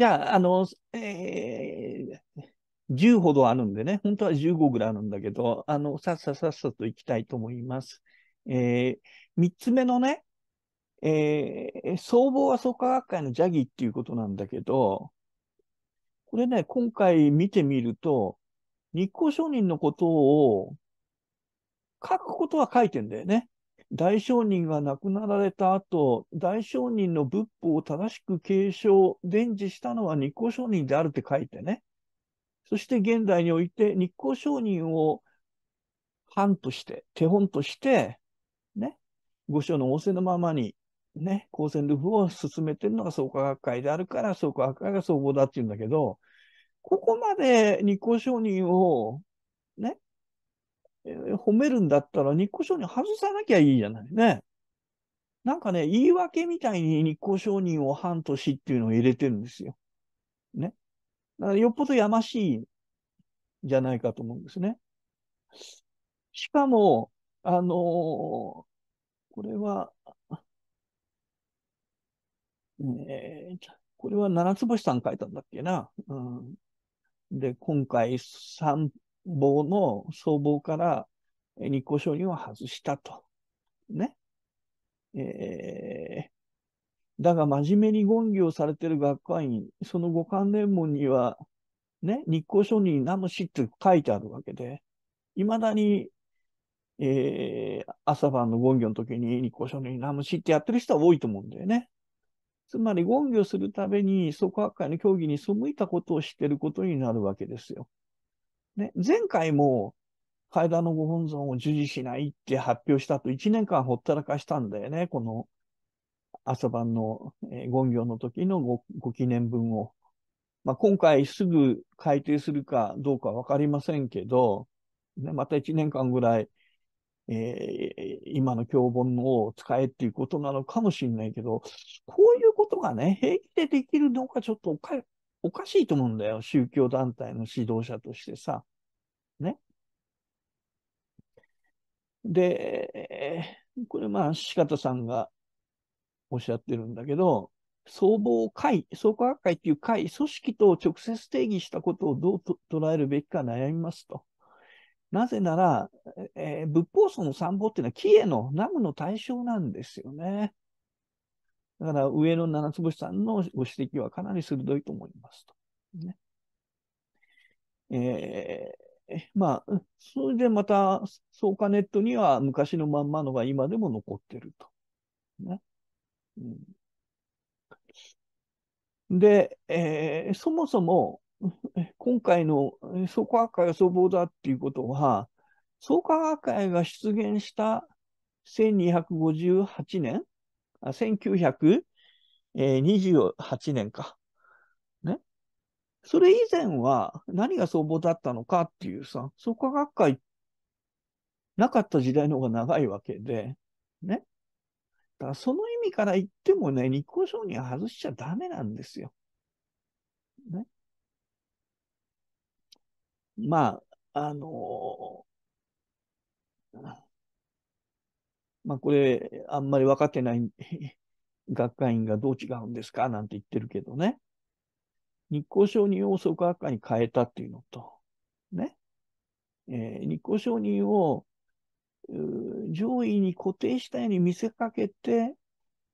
じゃあ、あの、えー、10ほどあるんでね、本当は15ぐらいあるんだけど、あの、さっささっさといきたいと思います。えー、3つ目のね、えー、総合麻生科学会のジャギっていうことなんだけど、これね、今回見てみると、日光商人のことを書くことは書いてんだよね。大商人が亡くなられた後、大商人の仏法を正しく継承、伝授したのは日光商人であるって書いてね。そして現代において日光商人を藩として、手本として、ね、御所の仰せのままに、ね、光線ルフを進めてるのが創価学会であるから、創価学会が総合だって言うんだけど、ここまで日光商人を、ね、えー、褒めるんだったら日光承認外さなきゃいいじゃないね。なんかね、言い訳みたいに日光承認を半年っていうのを入れてるんですよ。ね。だからよっぽどやましいじゃないかと思うんですね。しかも、あのー、これは、えー、これは七つ星さん書いたんだっけな。うん、で、今回三棒の僧帽から日光承認を外したと。ね。えー、だが真面目に言議をされている学会員、その五関連門には、ね、日光承認ナムシって書いてあるわけで、いまだに、えー、朝晩の言ンの時に日光承認ナムシってやってる人は多いと思うんだよね。つまり、言ンをするために、創価学会の協議に背いたことをしてることになるわけですよ。ね、前回も、階段のご本尊を授受しないって発表したと1年間ほったらかしたんだよね。この朝晩の、えー、行の時のごご記念文を。まあ、今回すぐ改定するかどうかわかりませんけど、ね、また1年間ぐらい、えー、今の教本を使えっていうことなのかもしれないけど、こういうことがね、平気でできるのがちょっとおかおかしいと思うんだよ。宗教団体の指導者としてさ。ね。で、これまあ、四方さんがおっしゃってるんだけど、総合会、創価学会っていう会、組織と直接定義したことをどう捉えるべきか悩みますと。なぜなら、えー、仏法僧の参謀っていうのは、キエのナムの対象なんですよね。だから、上の七つ星さんのご指摘はかなり鋭いと思いますと。ねえーまあ、それでまた、草加ネットには昔のまんまのが今でも残ってると。ね。うん、で、えー、そもそも、今回の創価学会が総合だっていうことは、創価学会が出現した1258年、あ1928年か。それ以前は何が相棒だったのかっていうさ、創価学会なかった時代の方が長いわけで、ね。だからその意味から言ってもね、日光商人は外しちゃダメなんですよ。ね。まあ、あのー、まあこれ、あんまり分かってない 学会員がどう違うんですかなんて言ってるけどね。日光承認を即悪化に変えたっていうのと、ね。えー、日光承認を上位に固定したように見せかけて、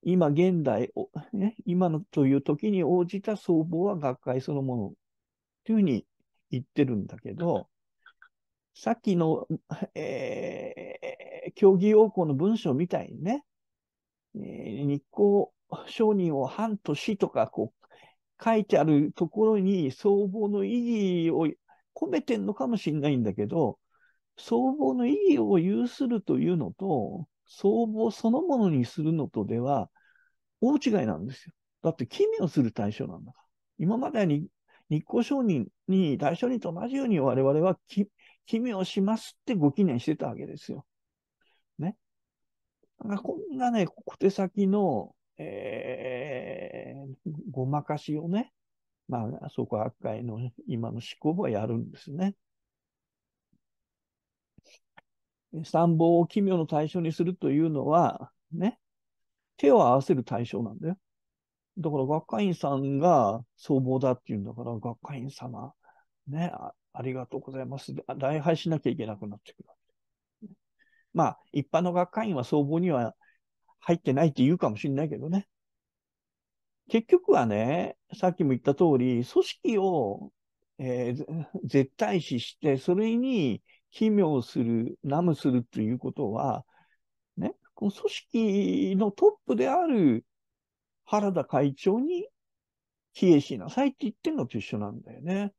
今現代を、ね、今のという時に応じた相棒は学会そのものというふうに言ってるんだけど、さっきの、えー、競技要項の文章みたいにね、えー、日光承認を半年とかこ書いてあるところに相棒の意義を込めてんのかもしれないんだけど、相棒の意義を有するというのと、相棒そのものにするのとでは大違いなんですよ。だって奇妙する対象なんだから。今までに日光商人に大商人と同じように我々は奇妙しますってご記念してたわけですよ。ね。こんなね、小手先のえー、ごまかしをね、まあ、そこ悪会の今の思考はやるんですね。参謀を奇妙の対象にするというのは、ね、手を合わせる対象なんだよ。だから学会員さんが総合だっていうんだから、学会員様、ね、あありがとうございます。礼拝しなきゃいけなくなってくる。まあ、一般の学会員は僧帽には入ってないって言うかもしれないけどね。結局はね、さっきも言った通り、組織を、えー、絶対視して、それに奇妙する、ナムするということは、ね、この組織のトップである原田会長に帰依しなさいって言ってるのと一緒なんだよね。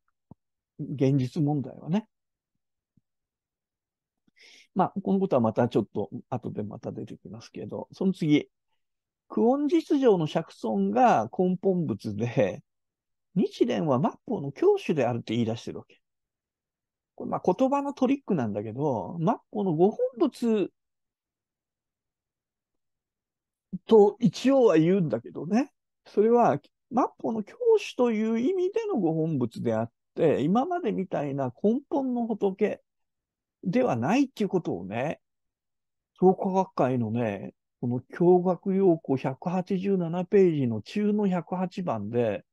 現実問題はね。まあ、このことはまたちょっと、後でまた出てきますけど、その次、久遠実情の釈尊が根本物で、日蓮は末法の教主であるって言い出してるわけ。これまあ言葉のトリックなんだけど、末法のご本物と一応は言うんだけどね、それは末法の教主という意味でのご本物であって、今までみたいな根本の仏ではないっていうことをね、創価学会のね、この教学要項187ページの中の108番で、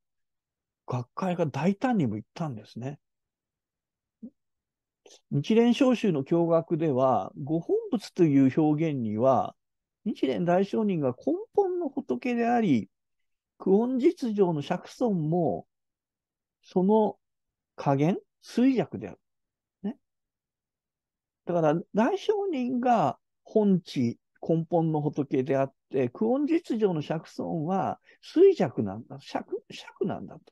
学会が大胆にも言ったんですね。日蓮召集の教学では、ご本仏という表現には、日蓮大聖人が根本の仏であり、久遠実情の釈尊も、その加減、衰弱である。だから大聖人が本地根本の仏であって、久遠実情の釈尊は衰弱なんだ、釈釈なんだと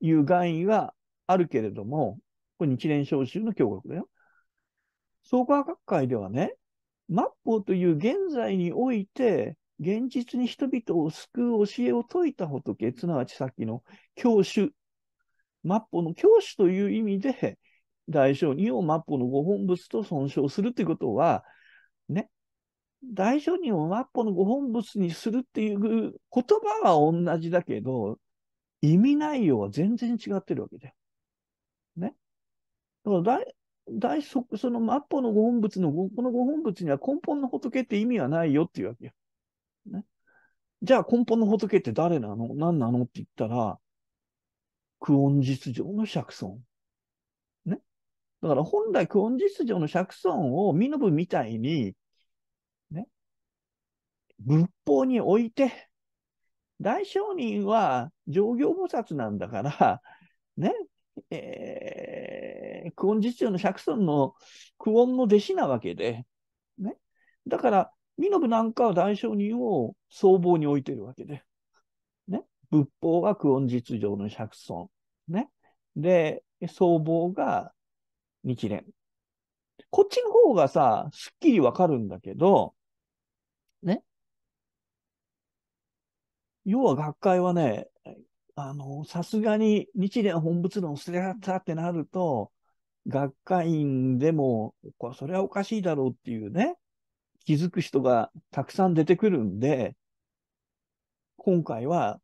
いう概意はあるけれども、これ日蓮召集の教学だよ。創価学会ではね、末法という現在において、現実に人々を救う教えを説いた仏、すなわちさっきの教主、末法の教主という意味で、大聖人を末法の五本物と尊称するということは、ね、大聖人を末法の五本物にするっていう言葉は同じだけど、意味内容は全然違ってるわけだよ。ね。だから大、大そその末法の五本物のこの五本物には根本の仏って意味はないよっていうわけよ。ね。じゃあ根本の仏って誰なの何なのって言ったら、久遠実情の釈尊。だから本来、クオン実情の釈尊をミノブみたいに、ね、仏法に置いて、大商人は上行菩薩なんだから、ね、えー、クオン実情の釈尊のクオンの弟子なわけで、ね、だから、ミノブなんかは大商人を僧帽に置いてるわけで、ね、仏法がクオン実情の釈尊、ね、で、僧帽が日蓮。こっちの方がさ、すっきりわかるんだけど、ね。要は学会はね、あの、さすがに日蓮本物論捨てられたってなると、学会員でも、それはおかしいだろうっていうね、気づく人がたくさん出てくるんで、今回は、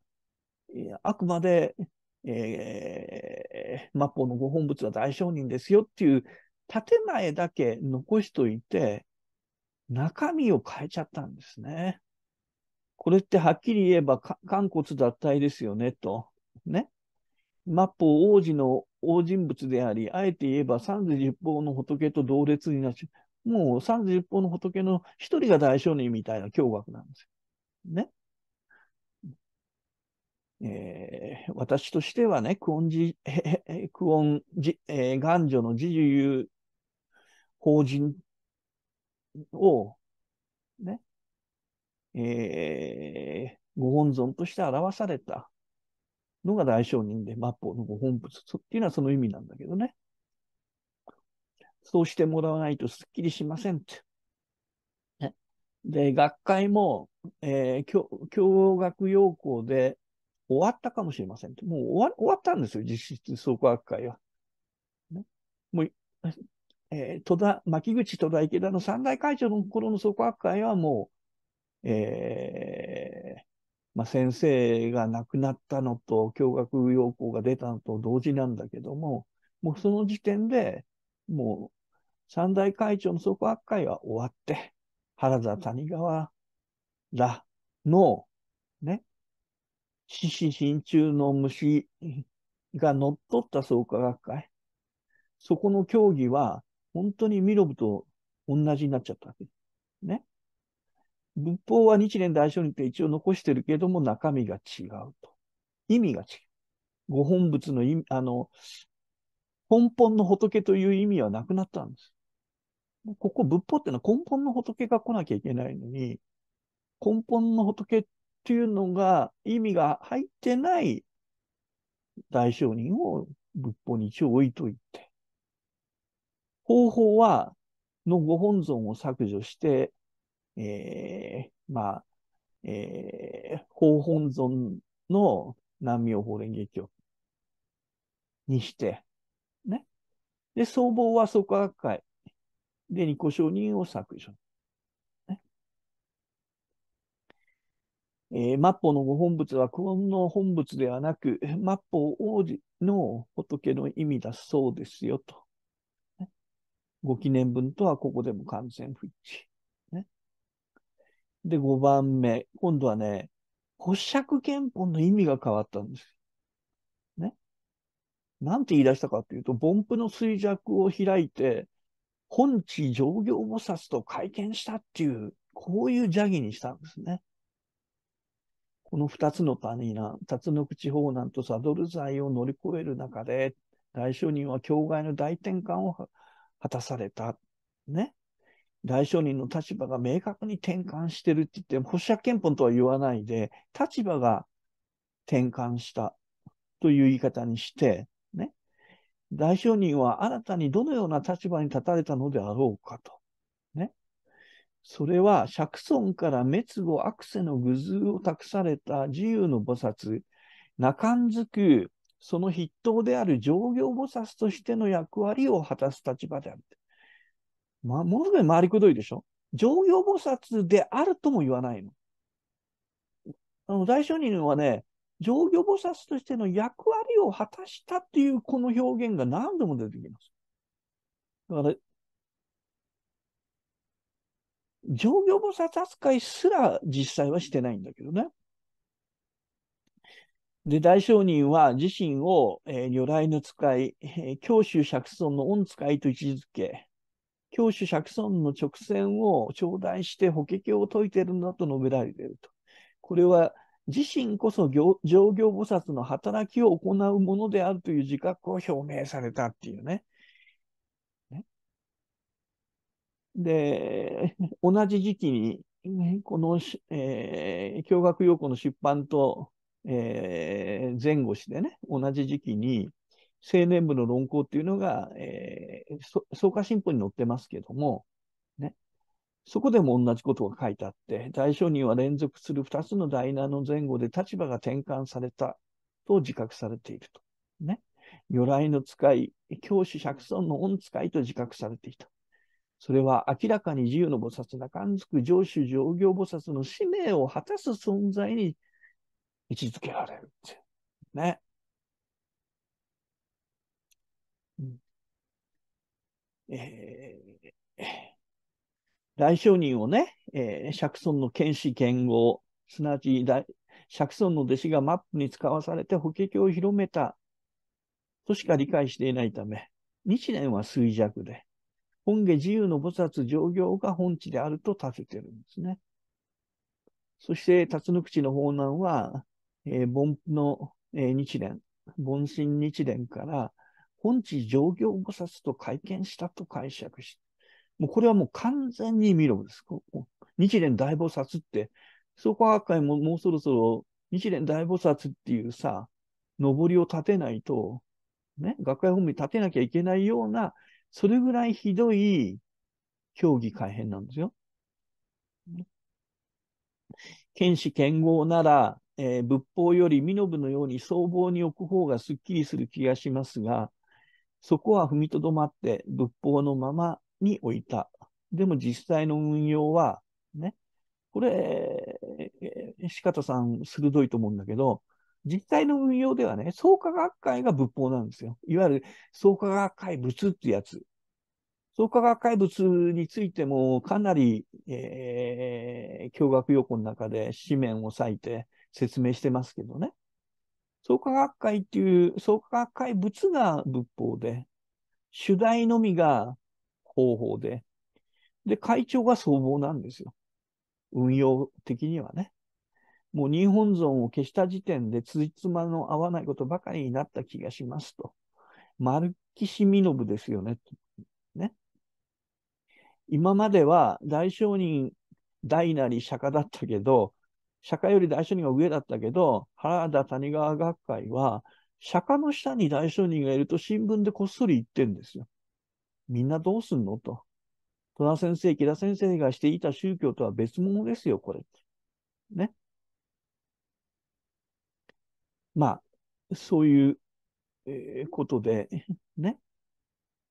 あくまでえー、末法のご本物は大商人ですよっていう建前だけ残しといて、中身を変えちゃったんですね。これってはっきり言えば、肝骨脱退ですよね、と。ね。末法王子の王人物であり、あえて言えば三十十方の仏と同列になっちゃう。もう三十十方の仏の一人が大商人みたいな驚愕なんですよ。ね。えー、私としてはね、クオンジえクオンじ、えー、元女の自由法人を、ね、えー、ご本尊として表されたのが大商人で、末法のご本物っていうのはその意味なんだけどね。そうしてもらわないとすっきりしませんって。ね、で、学会も、えー、教教学要項で、終わったかもしれません。もう終わ終わったんですよ、実質創価学会は。ね、もう、えー、戸田、牧口戸田池田の三大会長の頃の創価学会はもう、えー、まあ、先生が亡くなったのと、教学要項が出たのと同時なんだけども、もうその時点で、もう、三大会長の創価学会は終わって、原田谷川らの、獅子真鍮の虫が乗っ取った創価学会。そこの競技は、本当にミロブと同じになっちゃったわけね。仏法は日蓮大書にて一応残してるけども、中身が違うと。意味が違う。ご本物の意味、あの、根本の仏という意味はなくなったんです。ここ仏法っていうのは根本の仏が来なきゃいけないのに、根本の仏っていうのが、意味が入ってない大商人を仏法に一応置いといて、方法は、のご本尊を削除して、えー、まあ、えー、法本尊の南明法蓮華経にして、ね。で、僧帽は即学会。で、二個商人を削除。えー、末法のご本物は久遠の本物ではなく、末法王子の仏の意味だそうですよと。ご記念文とはここでも完全不一致。ね、で、5番目。今度はね、保釈憲法の意味が変わったんです。ね。なんて言い出したかっていうと、凡夫の衰弱を開いて、本地上行菩薩と会見したっていう、こういう邪義にしたんですね。この二つの谷難、辰野口方難とサドル罪を乗り越える中で、大商人は境外の大転換を果たされた。ね。大商人の立場が明確に転換してるって言って、保守者憲法とは言わないで、立場が転換したという言い方にして、ね。大商人は新たにどのような立場に立たれたのであろうかと。それは釈尊から滅後悪世の愚図を託された自由の菩薩、中んづくその筆頭である上行菩薩としての役割を果たす立場である。まあ、ものすごい回りくどいでしょ上行菩薩であるとも言わないの。あの大聖人はね、上行菩薩としての役割を果たしたっていうこの表現が何度も出てきます。だから上行菩薩扱いすら実際はしてないんだけどね。で、大商人は自身を、えー、魚雷の使い、えー、教主釈尊の恩使いと位置づけ、教主釈尊の直線を頂戴して法華経を説いているんだと述べられていると。これは自身こそ上行菩薩の働きを行うものであるという自覚を表明されたっていうね。で、同じ時期に、ね、この、えー、教学要項の出版と、えー、前後してね、同じ時期に、青年部の論考っていうのが、えー、草加新報に載ってますけども、ね、そこでも同じことが書いてあって、大商人は連続する2つのダイナーの前後で立場が転換されたと自覚されていると。ね。如来の使い、教師釈尊の恩使いと自覚されていた。それは明らかに自由の菩薩、中んずく上主上行菩薩の使命を果たす存在に位置づけられるって。ね。えー、大商人をね、えー、釈尊の剣士剣豪、すなわち大釈尊の弟子がマップに使わされて法華経を広めたとしか理解していないため、日蓮は衰弱で、本家自由の菩薩上行が本地であると立ててるんですね。そして、辰野口の法難は、えー、凡の、えー、日蓮、凡心日蓮から、本地上行菩薩と会見したと解釈し、もうこれはもう完全にミロです。日蓮大菩薩って、創価学会ももうそろそろ日蓮大菩薩っていうさ、上りを立てないと、ね、学会本部に立てなきゃいけないようなそれぐらいひどい競技改変なんですよ。剣士剣豪なら、えー、仏法より身延のように僧帽に置く方がすっきりする気がしますが、そこは踏みとどまって仏法のままに置いた。でも実際の運用は、ね、これ、えー、四方さん鋭いと思うんだけど、実際の運用ではね、創価学会が仏法なんですよ。いわゆる創価学会仏ってやつ。創価学会仏についても、かなり、えー、教学要項の中で紙面を割いて説明してますけどね。創価学会っていう、創価学会仏が仏法で、主題のみが方法で、で、会長が総合なんですよ。運用的にはね。もう日本尊を消した時点で、つじつまの合わないことばかりになった気がしますと。丸みのぶですよね。ね。今までは大商人、大なり釈迦だったけど、釈迦より大商人が上だったけど、原田谷川学会は、釈迦の下に大商人がいると新聞でこっそり言ってんですよ。みんなどうすんのと。戸田先生、木田先生がしていた宗教とは別物ですよ、これ。ね。まあ、そういう、えー、ことで、ね。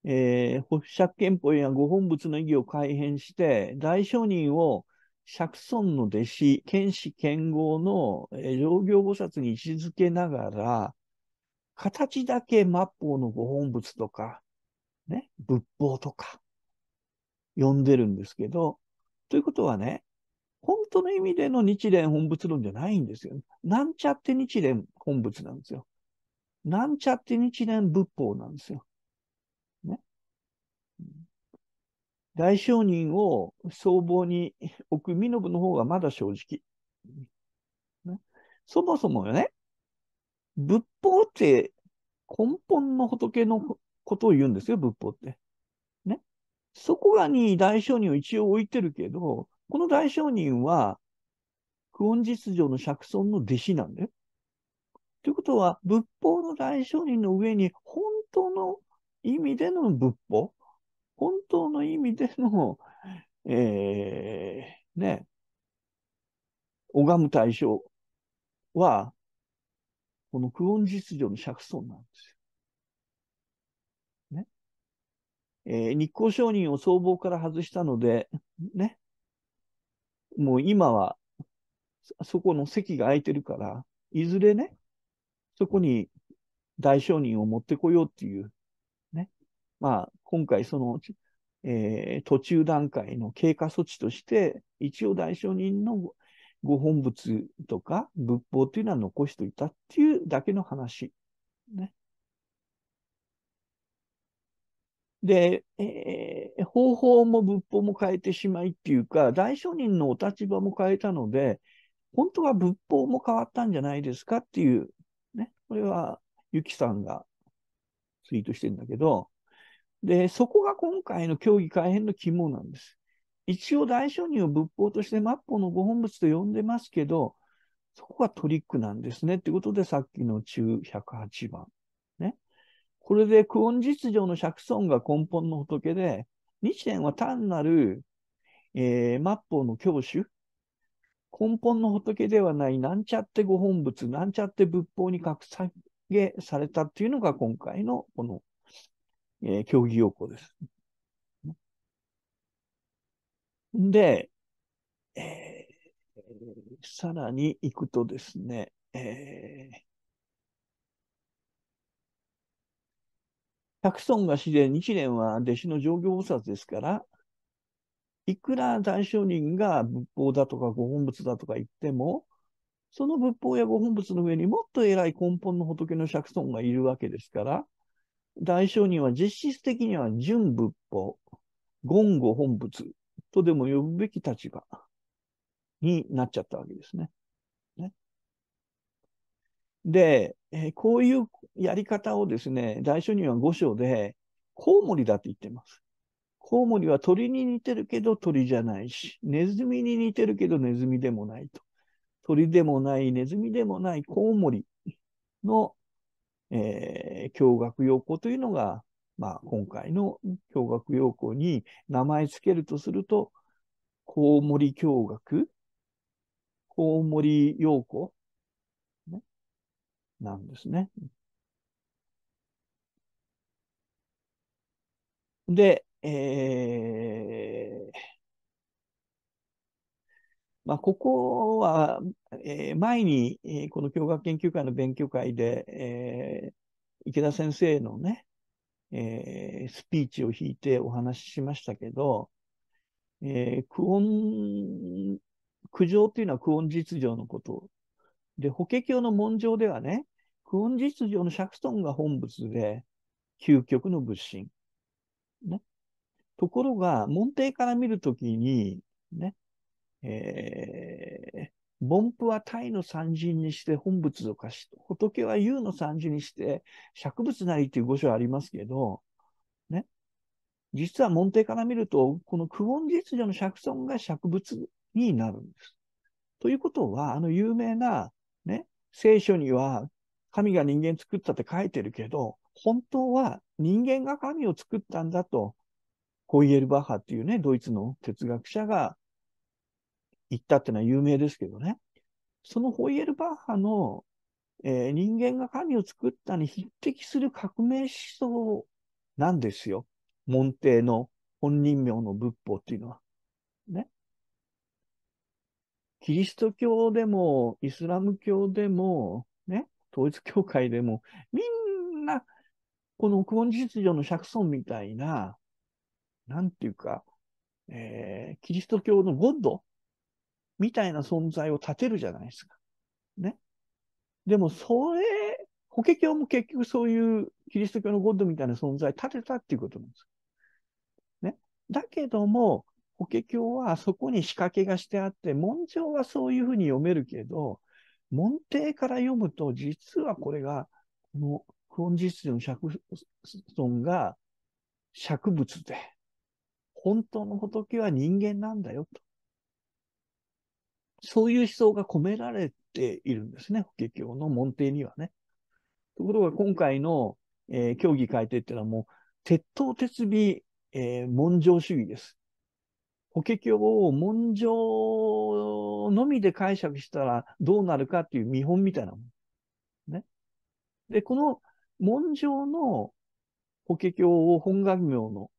えー、保釈憲法や御本仏の意義を改変して、大商人を釈尊の弟子、剣士剣豪の、えー、上行菩薩に位置づけながら、形だけ末法の御本仏とか、ね、仏法とか、呼んでるんですけど、ということはね、本当の意味での日蓮本仏論じゃないんですよ、ね。なんちゃって日蓮本仏なんですよ。なんちゃって日蓮仏法なんですよ。ね。大商人を僧帽に置く身延の方がまだ正直。ね、そもそもね、仏法って根本の仏のことを言うんですよ、仏法って。ね。そこがに大商人を一応置いてるけど、この大商人は、不恩実情の釈尊の弟子なんだよ。ということは、仏法の大聖人の上に、本当の意味での仏法、本当の意味での、えー、ね、拝む対象は、この久遠実情の釈尊なんですよ。ね。えー、日光承人を僧帽から外したので、ね。もう今は、そこの席が空いてるから、いずれね、そこに大商人を持ってこようっていう、ね。まあ、今回その、えー、途中段階の経過措置として、一応大商人のご本物とか仏法というのは残しといたっていうだけの話。ね。で、えー、方法も仏法も変えてしまいっていうか、大商人のお立場も変えたので、本当は仏法も変わったんじゃないですかっていうね、これはユキさんがツイートしてるんだけど、で、そこが今回の教義改変の肝なんです。一応大商人を仏法として末法のご本物と呼んでますけど、そこがトリックなんですねってことでさっきの中108番。ね。これで久遠実情の釈尊が根本の仏で、日蓮は単なる、えー、末法の教主根本の仏ではないなんちゃってご本物、なんちゃって仏法に格下げされたっていうのが今回のこの、えー、競技要項です。で、えー、さらに行くとですね、えー百尊が自然、日蓮は弟子の上行菩薩ですから、いくら大商人が仏法だとかご本仏だとか言っても、その仏法やご本仏の上にもっと偉い根本の仏の釈尊がいるわけですから、大商人は実質的には純仏法、言語本物とでも呼ぶべき立場になっちゃったわけですね。ねで、えこういうやり方をですね、大商人は五章で、コウモリだって言ってます。コウモリは鳥に似てるけど鳥じゃないし、ネズミに似てるけどネズミでもないと。鳥でもない、ネズミでもないコウモリの、えー、驚愕用語というのが、まあ、今回の驚愕用語に名前つけるとすると、コウモリ驚愕、コウモリ用語、ね、なんですね。で、えー、まあ、ここは、えー、前に、えー、この共学研究会の勉強会で、えー、池田先生のね、えー、スピーチを引いてお話ししましたけど、えー、苦音、苦情というのは苦音実情のこと。で、法華経の文章ではね、苦音実情のシャクンが本物で、究極の物心。ね。ところが、門弟から見るときに、ね、えー、凡夫はタイの三人にして本仏を貸し、仏は優の三人にして植物なりという語書ありますけど、ね。実は門弟から見ると、この苦音実情の釈尊が植物になるんです。ということは、あの有名な、ね、聖書には神が人間作ったって書いてるけど、本当は人間が神を作ったんだとホイエルバッハっていうね、ドイツの哲学者が言ったっていうのは有名ですけどね。そのホイエルバッハの、えー、人間が神を作ったに匹敵する革命思想なんですよ。門弟の本人名の仏法っていうのは。ね。キリスト教でも、イスラム教でも、ね、統一教会でも、みんな、この古文実情の釈尊みたいな、なんていうか、えー、キリスト教のゴッドみたいな存在を立てるじゃないですか。ね。でも、それ、法華経も結局そういうキリスト教のゴッドみたいな存在立てたっていうことなんです。ね。だけども、法華経はそこに仕掛けがしてあって、文章はそういうふうに読めるけど、門弟から読むと、実はこれが、このクオン実践の釈尊が、釈物で、本当の仏は人間なんだよと。そういう思想が込められているんですね、法華経の門弟にはね。ところが今回の、えー、教改定っていうのはもう、鉄頭鉄尾、えー、文上主義です。法華経を文上のみで解釈したらどうなるかっていう見本みたいなもん。ね。で、この文上の法華経を本願名の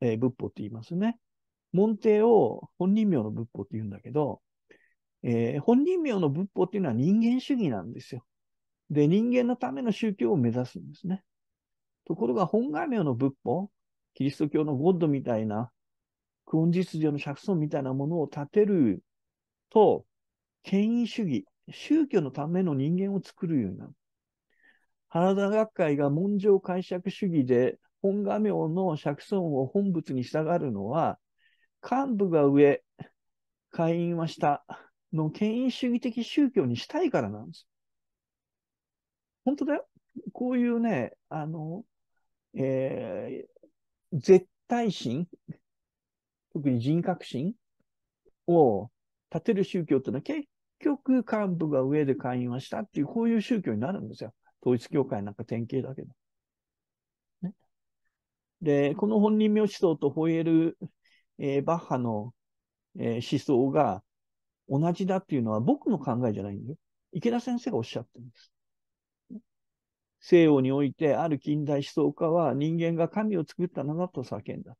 えー、仏法って言いますね。門弟を本人名の仏法って言うんだけど、えー、本人名の仏法っていうのは人間主義なんですよ。で、人間のための宗教を目指すんですね。ところが本願名の仏法、キリスト教のゴッドみたいな、クオン実情の釈尊みたいなものを立てると、権威主義、宗教のための人間を作るようになる。原田学会が文書解釈主義で本画名の釈尊を本仏に従うのは、幹部が上、会員は下の権威主義的宗教にしたいからなんです。本当だよ。こういうね、あの、えー、絶対心、特に人格心を立てる宗教ってのは結局幹部が上で会員はしたっていう、こういう宗教になるんですよ。統一教会なんか典型だけど。で、この本人名思想とホイエル、えー、バッハの、えー、思想が同じだっていうのは僕の考えじゃないんだよ。池田先生がおっしゃってるんです。西洋においてある近代思想家は人間が神を作ったのだと叫んだと。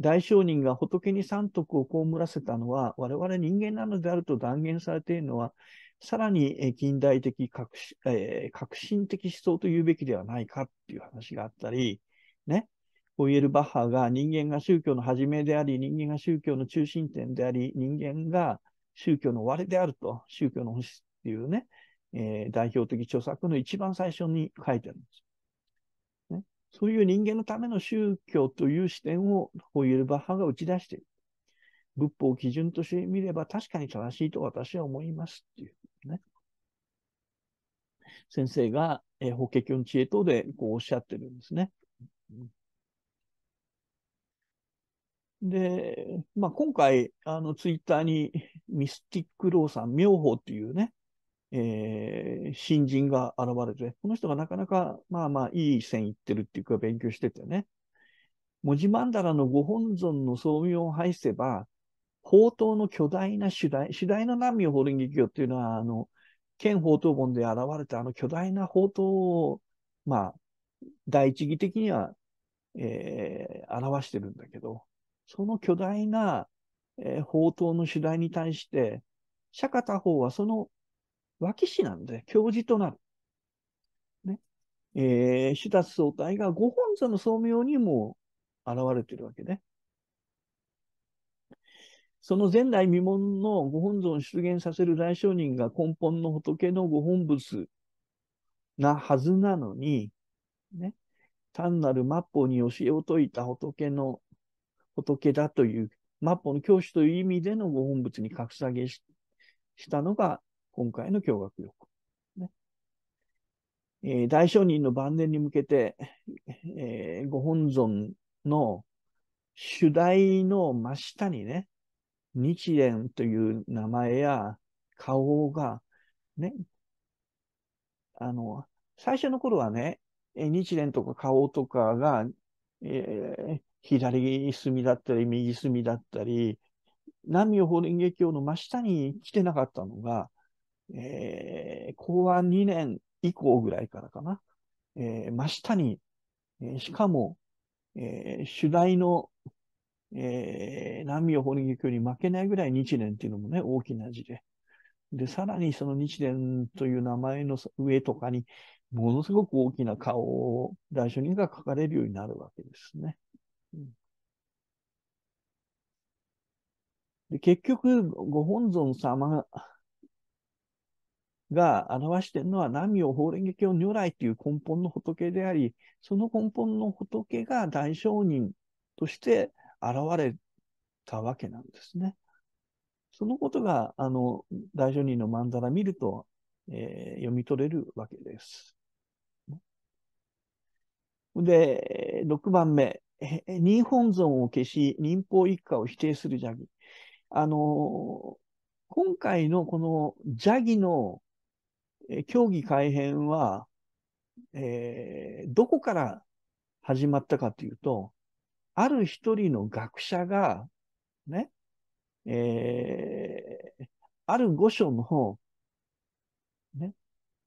大商人が仏に三徳を被らせたのは我々人間なのであると断言されているのは、さらに近代的革,、えー、革新的思想と言うべきではないかっていう話があったり、ね。ホイエルバッハが人間が宗教の始めであり、人間が宗教の中心点であり、人間が宗教の終わりであると、宗教の星っていうね、えー、代表的著作の一番最初に書いてあるんです。ね、そういう人間のための宗教という視点をホイエルバッハが打ち出している。仏法を基準としてみれば確かに正しいと私は思いますっていうね。先生が、えー、法華経の知恵等でこうおっしゃってるんですね。で、まあ、今回、あの、ツイッターにミスティックローさん、妙法っていうね、えー、新人が現れて、この人がなかなか、まあまあ、いい線いってるっていうか、勉強しててね、文字曼荼羅のご本尊の創名を排せば、宝刀の巨大な主題、主題の難民法輪劇業っていうのは、あの、県宝刀本で現れたあの巨大な宝刀を、まあ、第一義的には、えー、表してるんだけど、その巨大な、えー、宝刀の主題に対して、釈迦他法はその脇師なんで、教授となる。ね。えー、主達総体がご本座の宗明にも現れてるわけね。その前代未聞のご本尊を出現させる大商人が根本の仏のご本物なはずなのに、ね、単なる末法に教えを説いた仏の仏だという、末法の教師という意味でのご本物に格下げししたのが、今回の教学力。ねえー、大聖人の晩年に向けて、えー、ご本尊の主題の真下にね、日蓮という名前や顔が、ね、あの、最初の頃はね、日蓮とか顔とかが、えー、左隅だったり、右隅だったり、南無法輪華経の真下に来てなかったのが、えー、公安2年以降ぐらいからかな、えー、真下に、えー、しかも、えー、主題の、えー、南無法輪華経に負けないぐらい日蓮っていうのもね、大きな字で。で、さらにその日蓮という名前の上とかに、ものすごく大きな顔を大書人が書かれるようになるわけですね。うん、で結局、ご本尊様が表しているのは、南を法蓮華経如来という根本の仏であり、その根本の仏が大商人として現れたわけなんですね。そのことが、あの、大聖人のまんざら見ると、えー、読み取れるわけです。で、6番目。任本尊を消し、任法一家を否定する邪義。あの、今回のこの邪義の競技改編は、えー、どこから始まったかというと、ある一人の学者が、ね、えー、ある御所の、ね、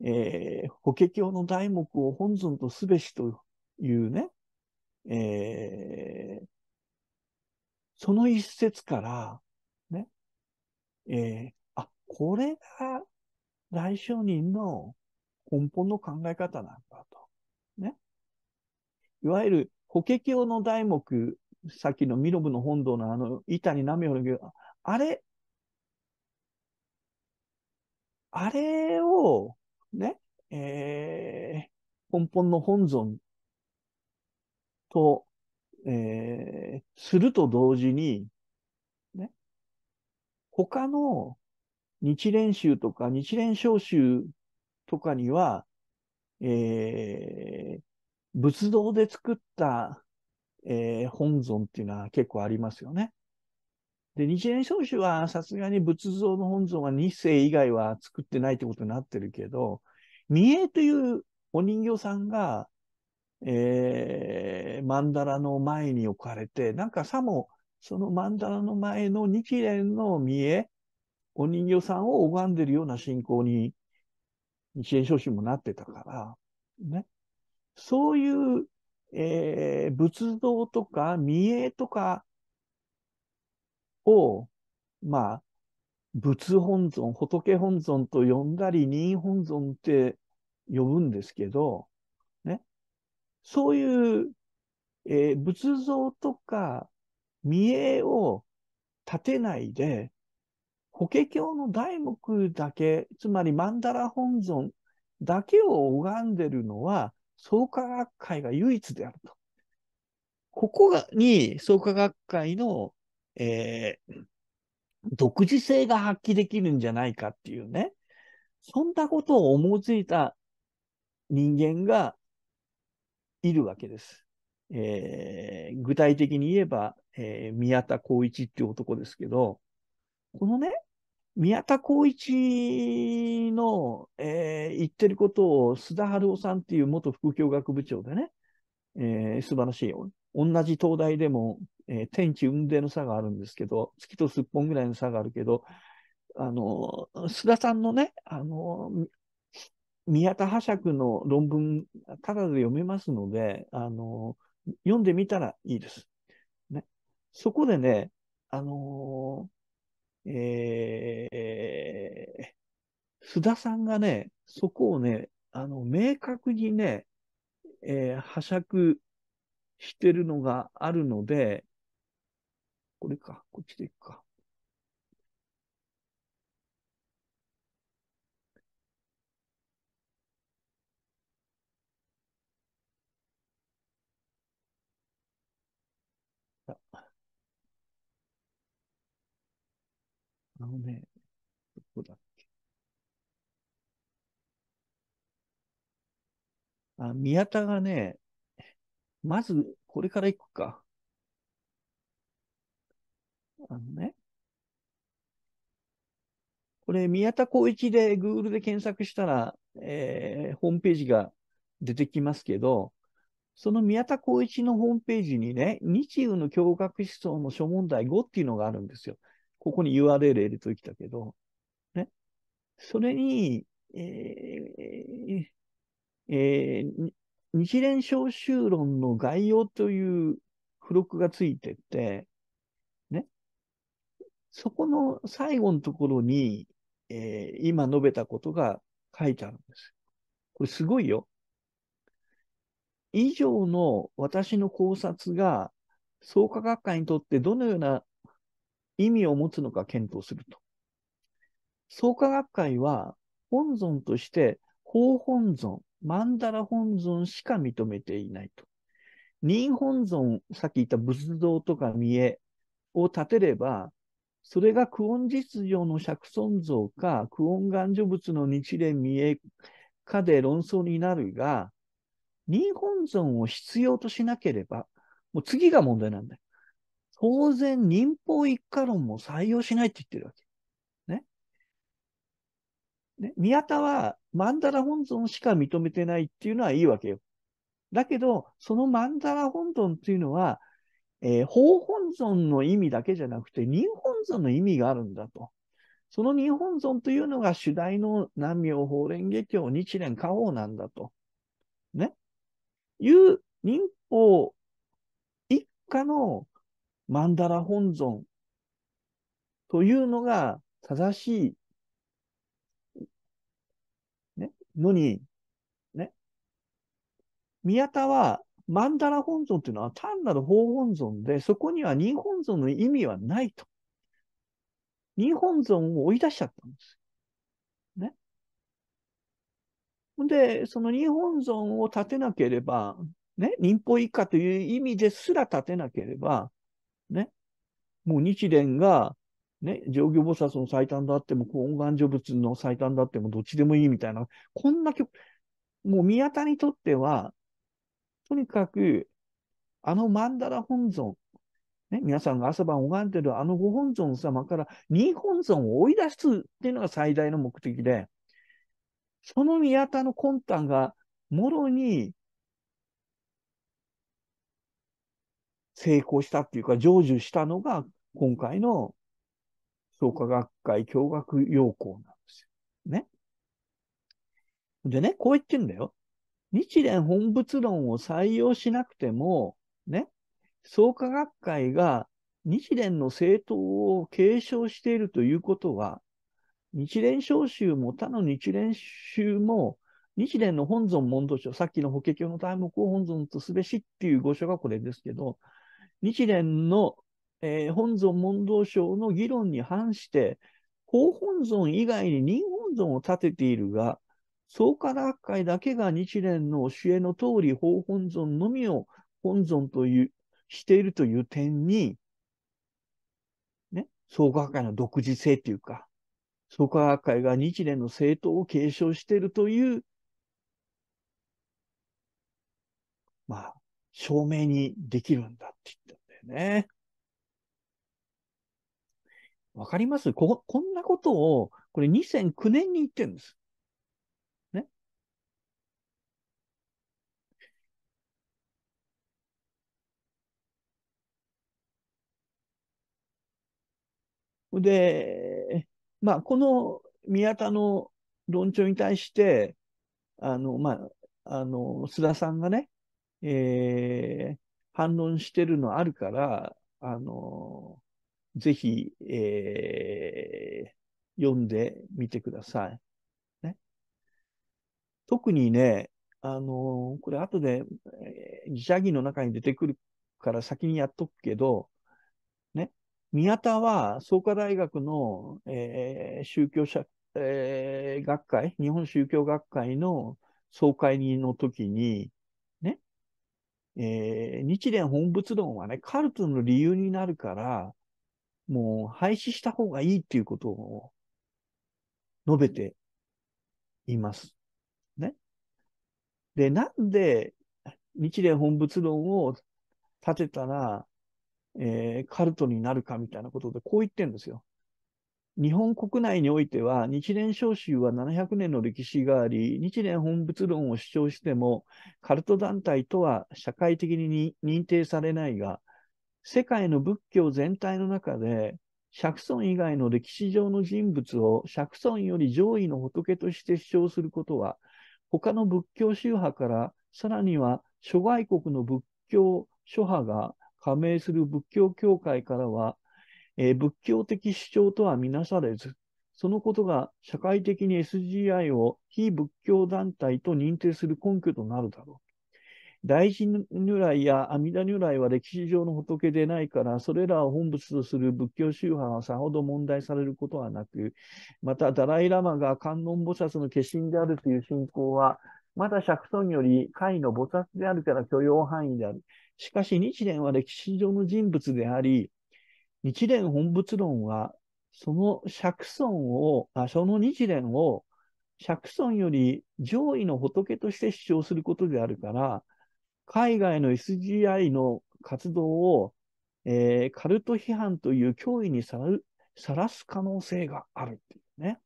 えー、法華経の題目を本尊とすべしというね、えー、その一節から、ね、えー、あ、これが大商人の根本の考え方なんだと。ね。いわゆる、法華経の題目、さっきのミロブの本堂のあの、板に波をるけど、あれ、あれを、ね、えー、根本の本尊と、えー、すると同時に、ね、他の日蓮宗とか日蓮召集とかには、えー、仏像で作った、えー、本尊っていうのは結構ありますよね。で、日蓮宗はさすがに仏像の本尊は日世以外は作ってないってことになってるけど、三重というお人形さんがえー、曼荼羅の前に置かれて、なんかさも、その曼荼羅の前の日蓮の見え、お人形さんを拝んでるような信仰に、日蓮昇進もなってたから、ね。そういう、えー、仏像とか見えとかを、まあ、仏本尊、仏本尊と呼んだり、任本尊って呼ぶんですけど、そういう、えー、仏像とか見栄を立てないで、法華経の題目だけ、つまり曼荼羅本尊だけを拝んでるのは、創価学会が唯一であると。ここがに創価学会の、えー、独自性が発揮できるんじゃないかっていうね、そんなことを思いついた人間がいるわけです。えー、具体的に言えば、えー、宮田光一っていう男ですけど、このね、宮田光一の、えー、言ってることを須田春夫さんっていう元副教学部長でね、えー、素晴らしい同じ東大でも、えー、天地雲泥の差があるんですけど、月とすっぽんぐらいの差があるけど、あの、須田さんのね、あの、宮田伯爵の論文、ただで読めますので、あの、読んでみたらいいです。ね、そこでね、あのー、えー、須田さんがね、そこをね、あの、明確にね、えー、はしゃくしてるのがあるので、これか、こっちでいくか。あのね、どこだっけ。あ、宮田がね、まず、これから行くか。あのね。これ、宮田浩一で Google で検索したら、えー、ホームページが出てきますけど、その宮田浩一のホームページにね、日中の驚学思想の諸問題5っていうのがあるんですよ。ここに URL 入れおきたけど、ね。それに、えー、えー、日蓮召集論の概要という付録がついてて、ね。そこの最後のところに、えー、今述べたことが書いてあるんです。これすごいよ。以上の私の考察が、創価学会にとってどのような意味を持つのか検討すると。創価学会は本尊として法本尊、曼荼羅本尊しか認めていないと。任本尊、さっき言った仏像とか見えを建てれば、それが久遠実情の釈尊像か、久遠願助仏の日蓮見えかで論争になるが、任本尊を必要としなければ、もう次が問題なんだ当然、民法一家論も採用しないって言ってるわけ。ね。ね宮田は曼荼羅本尊しか認めてないっていうのはいいわけよ。だけど、その曼荼羅本尊っていうのは、えー、法本尊の意味だけじゃなくて、人本尊の意味があるんだと。その日本尊というのが主題の南明法蓮華経日蓮華宝なんだと。ね。いう民法一家の曼荼羅本尊というのが正しい、ね、のに、ね。宮田は曼荼羅本尊というのは単なる法本尊で、そこには日本尊の意味はないと。日本尊を追い出しちゃったんです。ね。で、その日本尊を立てなければ、ね、忍法一家という意味ですら立てなければ、ね、もう日蓮が、ね、上行菩薩の最短であっても、懇願成仏の最短であっても、どっちでもいいみたいな、こんな曲、もう宮田にとっては、とにかく、あの曼荼羅本尊、ね、皆さんが朝晩拝んでるあのご本尊様から二本尊を追い出すっていうのが最大の目的で、その宮田の魂胆がもろに成功したっていうか、成就したのが、今回の創価学会教学要項なんですよ。ね。でね、こう言ってんだよ。日蓮本仏論を採用しなくても、ね、創価学会が日蓮の政党を継承しているということは、日蓮召集も他の日蓮宗も、日蓮の本尊問答書、さっきの法華経の題目を本尊とすべしっていう語書がこれですけど、日蓮の、えー、本尊問答賞の議論に反して、法本尊以外に任本尊を立てているが、創価学会だけが日蓮の教えの通り法本尊のみを本尊というしているという点に、ね、創価学会の独自性というか、創価学会が日蓮の政党を継承しているという、まあ、証明にできるんだって言ったんだよね。わかりますここんなことを、これ2009年に言ってるんです。ね。で、まあ、この宮田の論調に対して、あの、まあ、あの、須田さんがね、えー、反論してるのあるから、あのー、ぜひ、えー、読んでみてください。ね。特にね、あのー、これ後で、えジャギの中に出てくるから先にやっとくけど、ね。宮田は創価大学の、えー、宗教者、えー、学会、日本宗教学会の総会の時に、えー、日蓮本仏論はね、カルトの理由になるから、もう廃止した方がいいっていうことを述べています。ね。で、なんで日蓮本仏論を立てたら、えー、カルトになるかみたいなことで、こう言ってんですよ。日本国内においては、日蓮召集は700年の歴史があり、日蓮本物論を主張しても、カルト団体とは社会的に認定されないが、世界の仏教全体の中で、釈尊以外の歴史上の人物を釈尊より上位の仏として主張することは、他の仏教宗派から、さらには諸外国の仏教諸派が加盟する仏教協会からは、えー、仏教的主張とはみなされず、そのことが社会的に SGI を非仏教団体と認定する根拠となるだろう。大臣如来や阿弥陀如来は歴史上の仏でないから、それらを本物とする仏教宗派はさほど問題されることはなく、またダライ・ラマが観音菩薩の化身であるという信仰は、まだ釈尊より会の菩薩であるから許容範囲である。しかし日蓮は歴史上の人物であり、日蓮本仏論は、その釈尊を、あその日蓮を釈尊より上位の仏として主張することであるから、海外の SGI の活動を、えー、カルト批判という脅威にさらす可能性があるっていうね。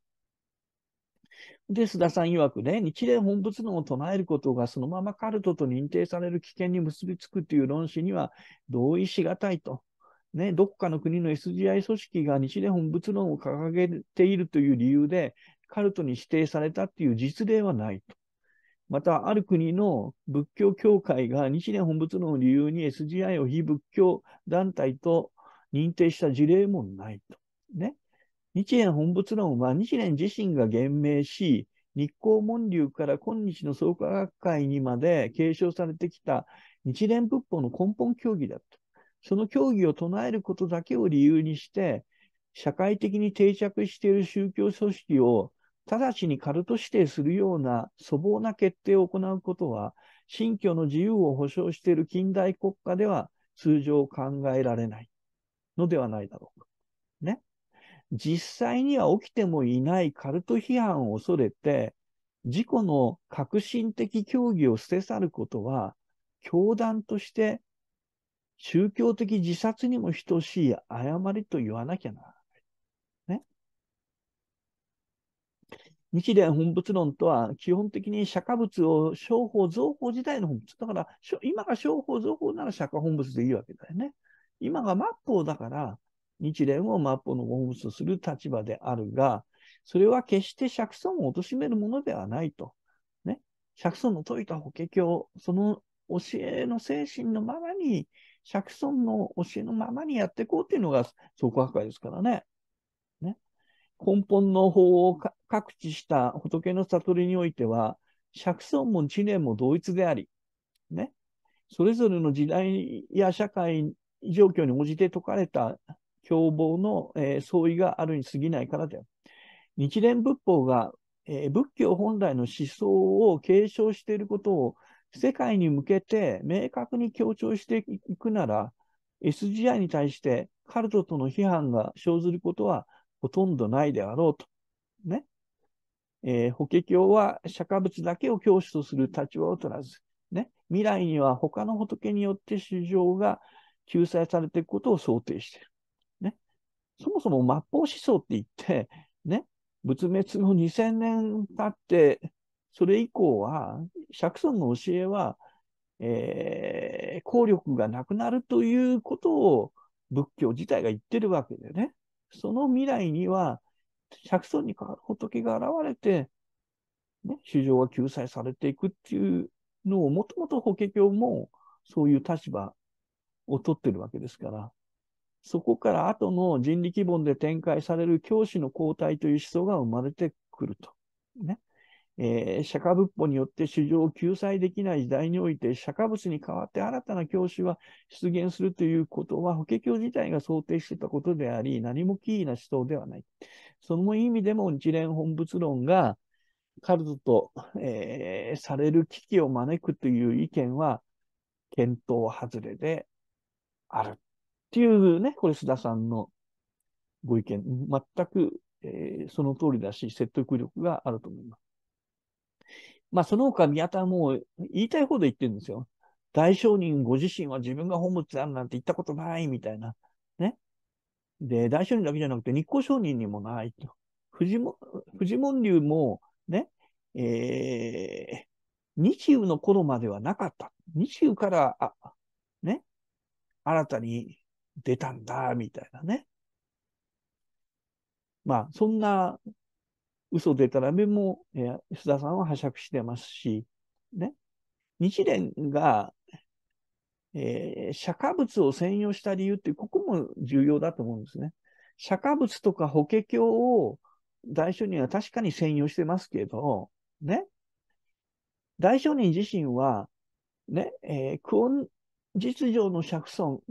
で、須田さん曰くね、日蓮本仏論を唱えることがそのままカルトと認定される危険に結びつくという論旨には同意しがたいと。ね、どこかの国の SGI 組織が日蓮本物論を掲げているという理由で、カルトに指定されたっていう実例はないと。また、ある国の仏教協会が日蓮本仏論を理由に SGI を非仏教団体と認定した事例もないと。ね。日蓮本仏論は日蓮自身が言明し、日光門流から今日の創価学会にまで継承されてきた日蓮仏法の根本教義だと。その教義を唱えることだけを理由にして、社会的に定着している宗教組織を直ちにカルト指定するような粗暴な決定を行うことは、信教の自由を保障している近代国家では通常考えられないのではないだろうか。ね。実際には起きてもいないカルト批判を恐れて、自己の革新的教義を捨て去ることは、教団として宗教的自殺にも等しい誤りと言わなきゃならない。日蓮本仏論とは、基本的に釈迦仏を商法、造法時代の本仏。だから、今が商法、造法なら釈迦本仏でいいわけだよね。今が末法だから、日蓮を末法の本物とする立場であるが、それは決して釈尊を貶めるものではないと。ね。釈尊の説いた法華経、その教えの精神のままに釈尊の教えのままにやっていこうっていうのが創価破壊ですからね。ね根本の法を各地した仏の悟りにおいては、釈尊も知念も同一であり、ね、それぞれの時代や社会状況に応じて解かれた凶暴の、えー、相違があるに過ぎないからでよ。日蓮仏法が、えー、仏教本来の思想を継承していることを世界に向けて明確に強調していくなら、SGI に対してカルトとの批判が生ずることはほとんどないであろうと。ね。えー、法華経は釈迦仏だけを教師とする立場を取らず、ね。未来には他の仏によって主張が救済されていくことを想定している。ね。そもそも末法思想って言って、ね。仏滅後2000年経って、それ以降は、釈尊の教えは、えー、効力がなくなるということを仏教自体が言ってるわけでね。その未来には、釈尊に代わる仏が現れて、ね、主場が救済されていくっていうのを、もともと法華経もそういう立場を取ってるわけですから、そこから後の人力本で展開される教師の交代という思想が生まれてくると。ね。えー、釈迦仏法によって市場を救済できない時代において、釈迦仏に代わって新たな教師は出現するということは、法華経自体が想定してたことであり、何も奇異な思想ではない。その意味でも一連本仏論が、カルトと、えー、される危機を招くという意見は、検討外れである。っていうね、これ、須田さんのご意見、全く、えー、その通りだし、説得力があると思います。まあ、その他宮田はもう言いたいほど言ってるんですよ。大商人ご自身は自分が本物であるなんて言ったことないみたいな。ね。で、大商人だけじゃなくて日光商人にもないと。藤門藤門流もね、えー、日中の頃まではなかった。日中から、あ、ね、新たに出たんだ、みたいなね。まあ、そんな嘘でたらめも、えー、須田さんは拝借してますし、ね、日蓮が、えー、釈迦仏を専用した理由って、ここも重要だと思うんですね。釈迦仏とか法華経を大聖人は確かに専用してますけど、ね、大聖人自身は、ね、えー、ク実情の釈尊、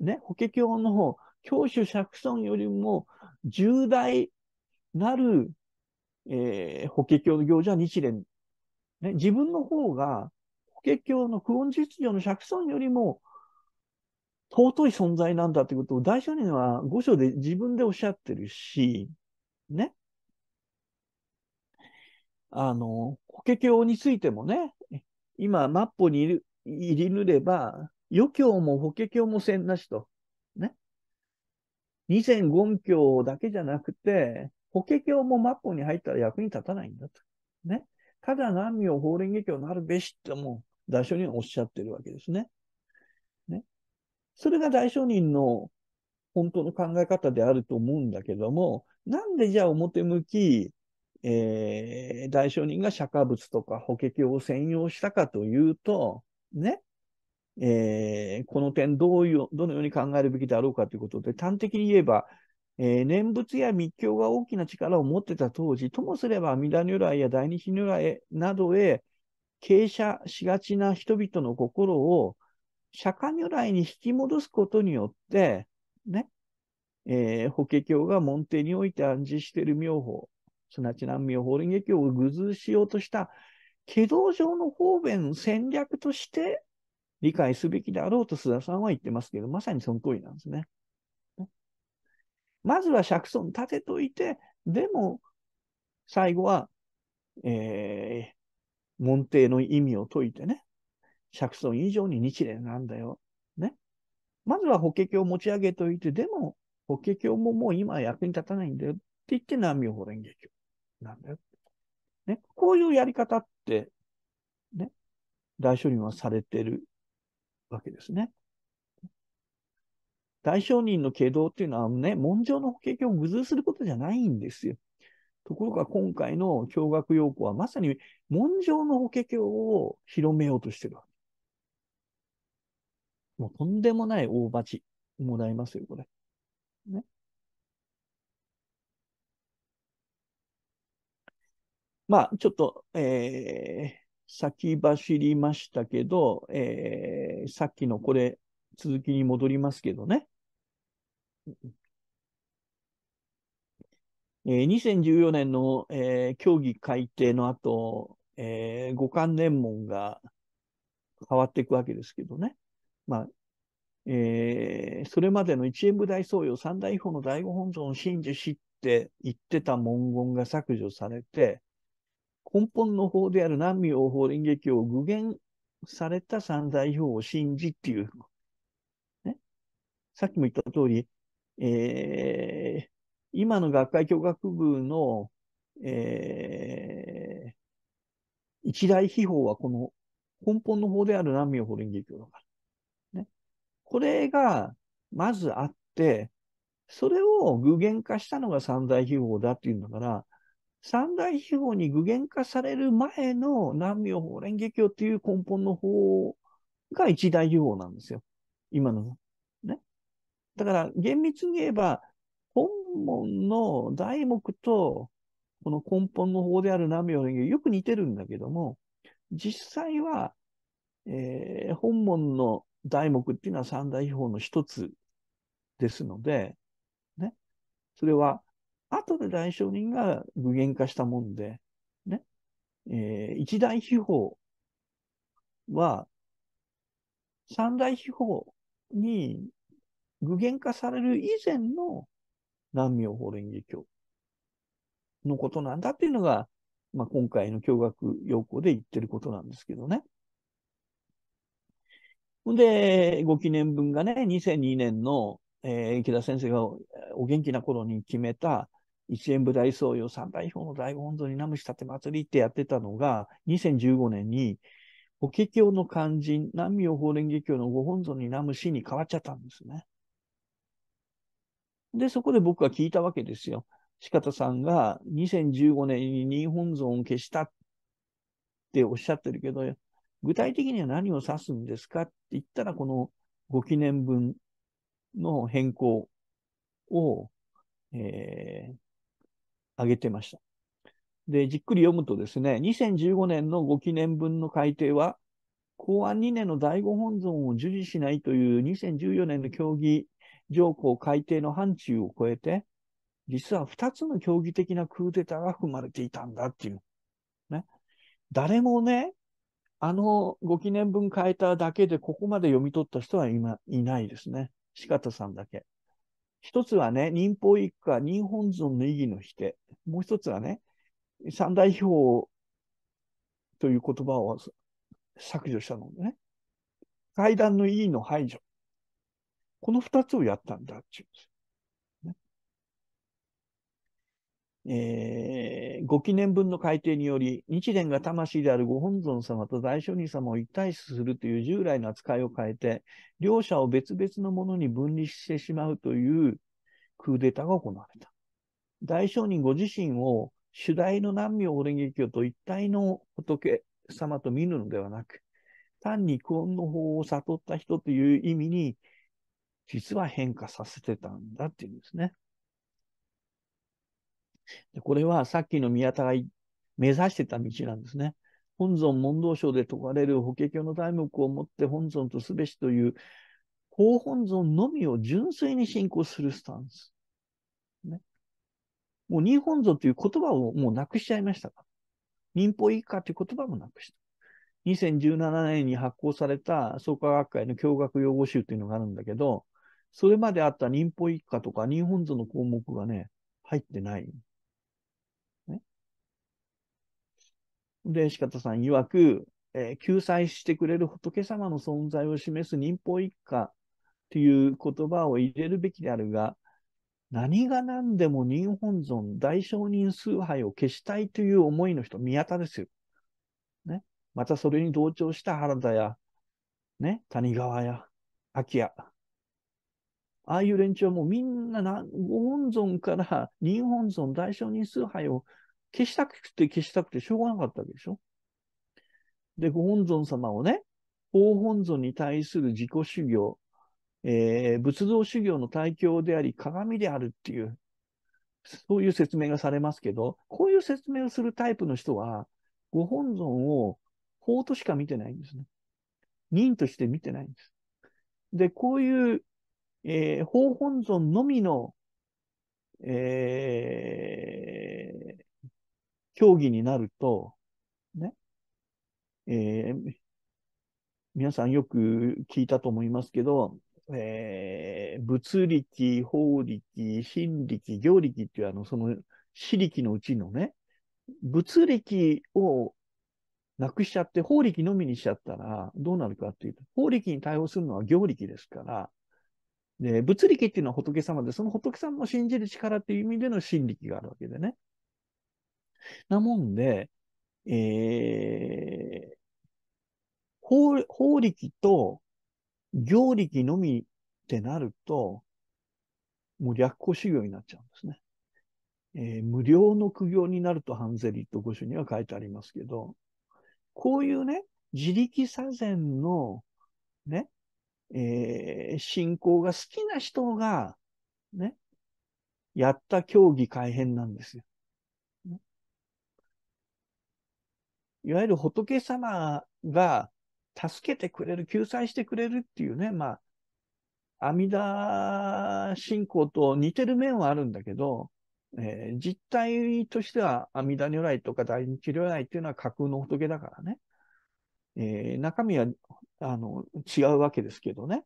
ね、法華経の方、教主釈尊よりも重大なるえー、法華経の行事は日蓮。ね、自分の方が、法華経の不穏実情の釈尊よりも、尊い存在なんだということを大聖人は五章で自分でおっしゃってるし、ね。あの、法華経についてもね、今、末ポにいる入りぬれば、余教も法華経もせんなしと。ね。二千言教だけじゃなくて、法華経も末法に入ったら役に立たないんだと。ね。ただ難民を法蓮華経なるべしってもう、大聖人はおっしゃってるわけですね。ね。それが大聖人の本当の考え方であると思うんだけども、なんでじゃあ表向き、えー、大聖人が釈迦仏とか法華経を専用したかというと、ね。えー、この点どういう、どのように考えるべきだろうかということで、端的に言えば、えー、念仏や密教が大きな力を持ってた当時、ともすれば阿弥陀如来や大日如来などへ傾斜しがちな人々の心を釈迦如来に引き戻すことによって、ね、えー、法華経が門弟において暗示している妙法、すなわち南妙法輪華経を具通しようとした軌道上の方便戦略として理解すべきであろうと須田さんは言ってますけど、まさにその通りなんですね。まずは釈尊立てといて、でも、最後は、えー、門弟の意味を解いてね、釈尊以上に日蓮なんだよ。ね。まずは法華経を持ち上げといて、でも、法華経ももう今役に立たないんだよって言って、南無法蓮華経なんだよ。ね。こういうやり方って、ね、大書理はされてるわけですね。大商人の挙動っていうのはね、文書の法華経を愚通することじゃないんですよ。ところが今回の驚愕要項はまさに文書の法華経を広めようとしてるわけ。もうとんでもない大罰もらいますよ、これ。ね。まあ、ちょっと、えー、先走りましたけど、えー、さっきのこれ、続きに戻りますけどね。え2014年の、えー、協議改定の後、えー、五感連盟が変わっていくわけですけどね。まあ、えー、それまでの一円部大僧侶三大法の第五本尊を信じしって言ってた文言が削除されて、根本の法である南無王法輪劇を具現された三大法を信じっていう。ね。さっきも言った通り、えー、今の学会教学部の、えー、一大秘宝はこの根本の方である南明法輪劇教だから、ね。これがまずあって、それを具現化したのが三大秘宝だっていうんだから、三大秘宝に具現化される前の南明法蓮華経っていう根本の方が一大秘宝なんですよ。今のだから厳密に言えば、本門の題目と、この根本の方である南明のよく似てるんだけども、実際は、えー、本門の題目っていうのは三大秘宝の一つですので、ね、それは、後で大商人が具現化したもんで、ね、えー、一大秘宝は、三大秘宝に具現化される以前の南明法蓮華経のことなんだっていうのが、まあ、今回の教学要項で言ってることなんですけどね。で、ご記念文がね、2002年の、えー、池田先生がお元気な頃に決めた、一円部大僧侶三代表の大本尊に南無仕立て祭りってやってたのが、2015年に、法華経の肝心、南明法蓮華経のご本尊に南無しに変わっちゃったんですね。で、そこで僕は聞いたわけですよ。四方さんが2015年に日本尊を消したっておっしゃってるけど、具体的には何を指すんですかって言ったら、このご記念文の変更を、えー、挙げてました。で、じっくり読むとですね、2015年のご記念文の改定は、公安2年の第5本尊を受理しないという2014年の協議上皇海底の範疇を超えて、実は二つの競技的なクーデターが含まれていたんだっていう。ね。誰もね、あのご記念文変えただけでここまで読み取った人は今いないですね。四方さんだけ。一つはね、民法一家、日本尊の意義の否定。もう一つはね、三大表という言葉を削除したのね。階段の意義の排除。この二つをやったんだっていうんです、えー、ご記念文の改定により、日蓮が魂であるご本尊様と大聖人様を一体視するという従来の扱いを変えて、両者を別々のものに分離してしまうというクーデターが行われた。大聖人ご自身を主題の南明おレン教と一体の仏様と見るのではなく、単に苦音の法を悟った人という意味に実は変化させてたんだっていうんですね。でこれはさっきの宮田が目指してた道なんですね。本尊問答書で説かれる法華経の題目をもって本尊とすべしという、法本尊のみを純粋に信仰するスタンス。ね、もう日本尊という言葉をもうなくしちゃいましたか民法一家という言葉もなくした。2017年に発行された創価学会の教学用語集というのがあるんだけど、それまであった忍法一家とか日本図の項目がね、入ってない。ね、で、四方さん曰く、えー、救済してくれる仏様の存在を示す忍法一家という言葉を入れるべきであるが、何が何でも日本尊大商人崇拝を消したいという思いの人、宮田ですよ。ね。またそれに同調した原田や、ね、谷川や、秋谷、ああいう連中はもうみんなな、ご本尊から日本尊大聖人崇拝を消したくて消したくてしょうがなかったわけでしょ。で、ご本尊様をね、法本尊に対する自己修行、えー、仏像修行の対境であり、鏡であるっていう、そういう説明がされますけど、こういう説明をするタイプの人は、ご本尊を法としか見てないんですね。任として見てないんです。で、こういうえー、法本尊のみの、えー、競技になると、ね、えー、皆さんよく聞いたと思いますけど、えー、物力、法力、心力、行力っていうあの、その、私力のうちのね、物力をなくしちゃって、法力のみにしちゃったら、どうなるかっていうと、法力に対応するのは行力ですから、で、物力っていうのは仏様で、その仏様を信じる力っていう意味での真力があるわけでね。なもんで、えー、法法力と行力のみってなると、もう略行修行になっちゃうんですね。えー、無料の苦行になるとハンゼリット御書には書いてありますけど、こういうね、自力左善のね、えー、信仰が好きな人が、ね、やった競技改変なんですよ。いわゆる仏様が助けてくれる、救済してくれるっていうね、まあ、阿弥陀信仰と似てる面はあるんだけど、えー、実態としては阿弥陀如来とか大日如来っていうのは架空の仏だからね。えー、中身はあの、違うわけですけどね。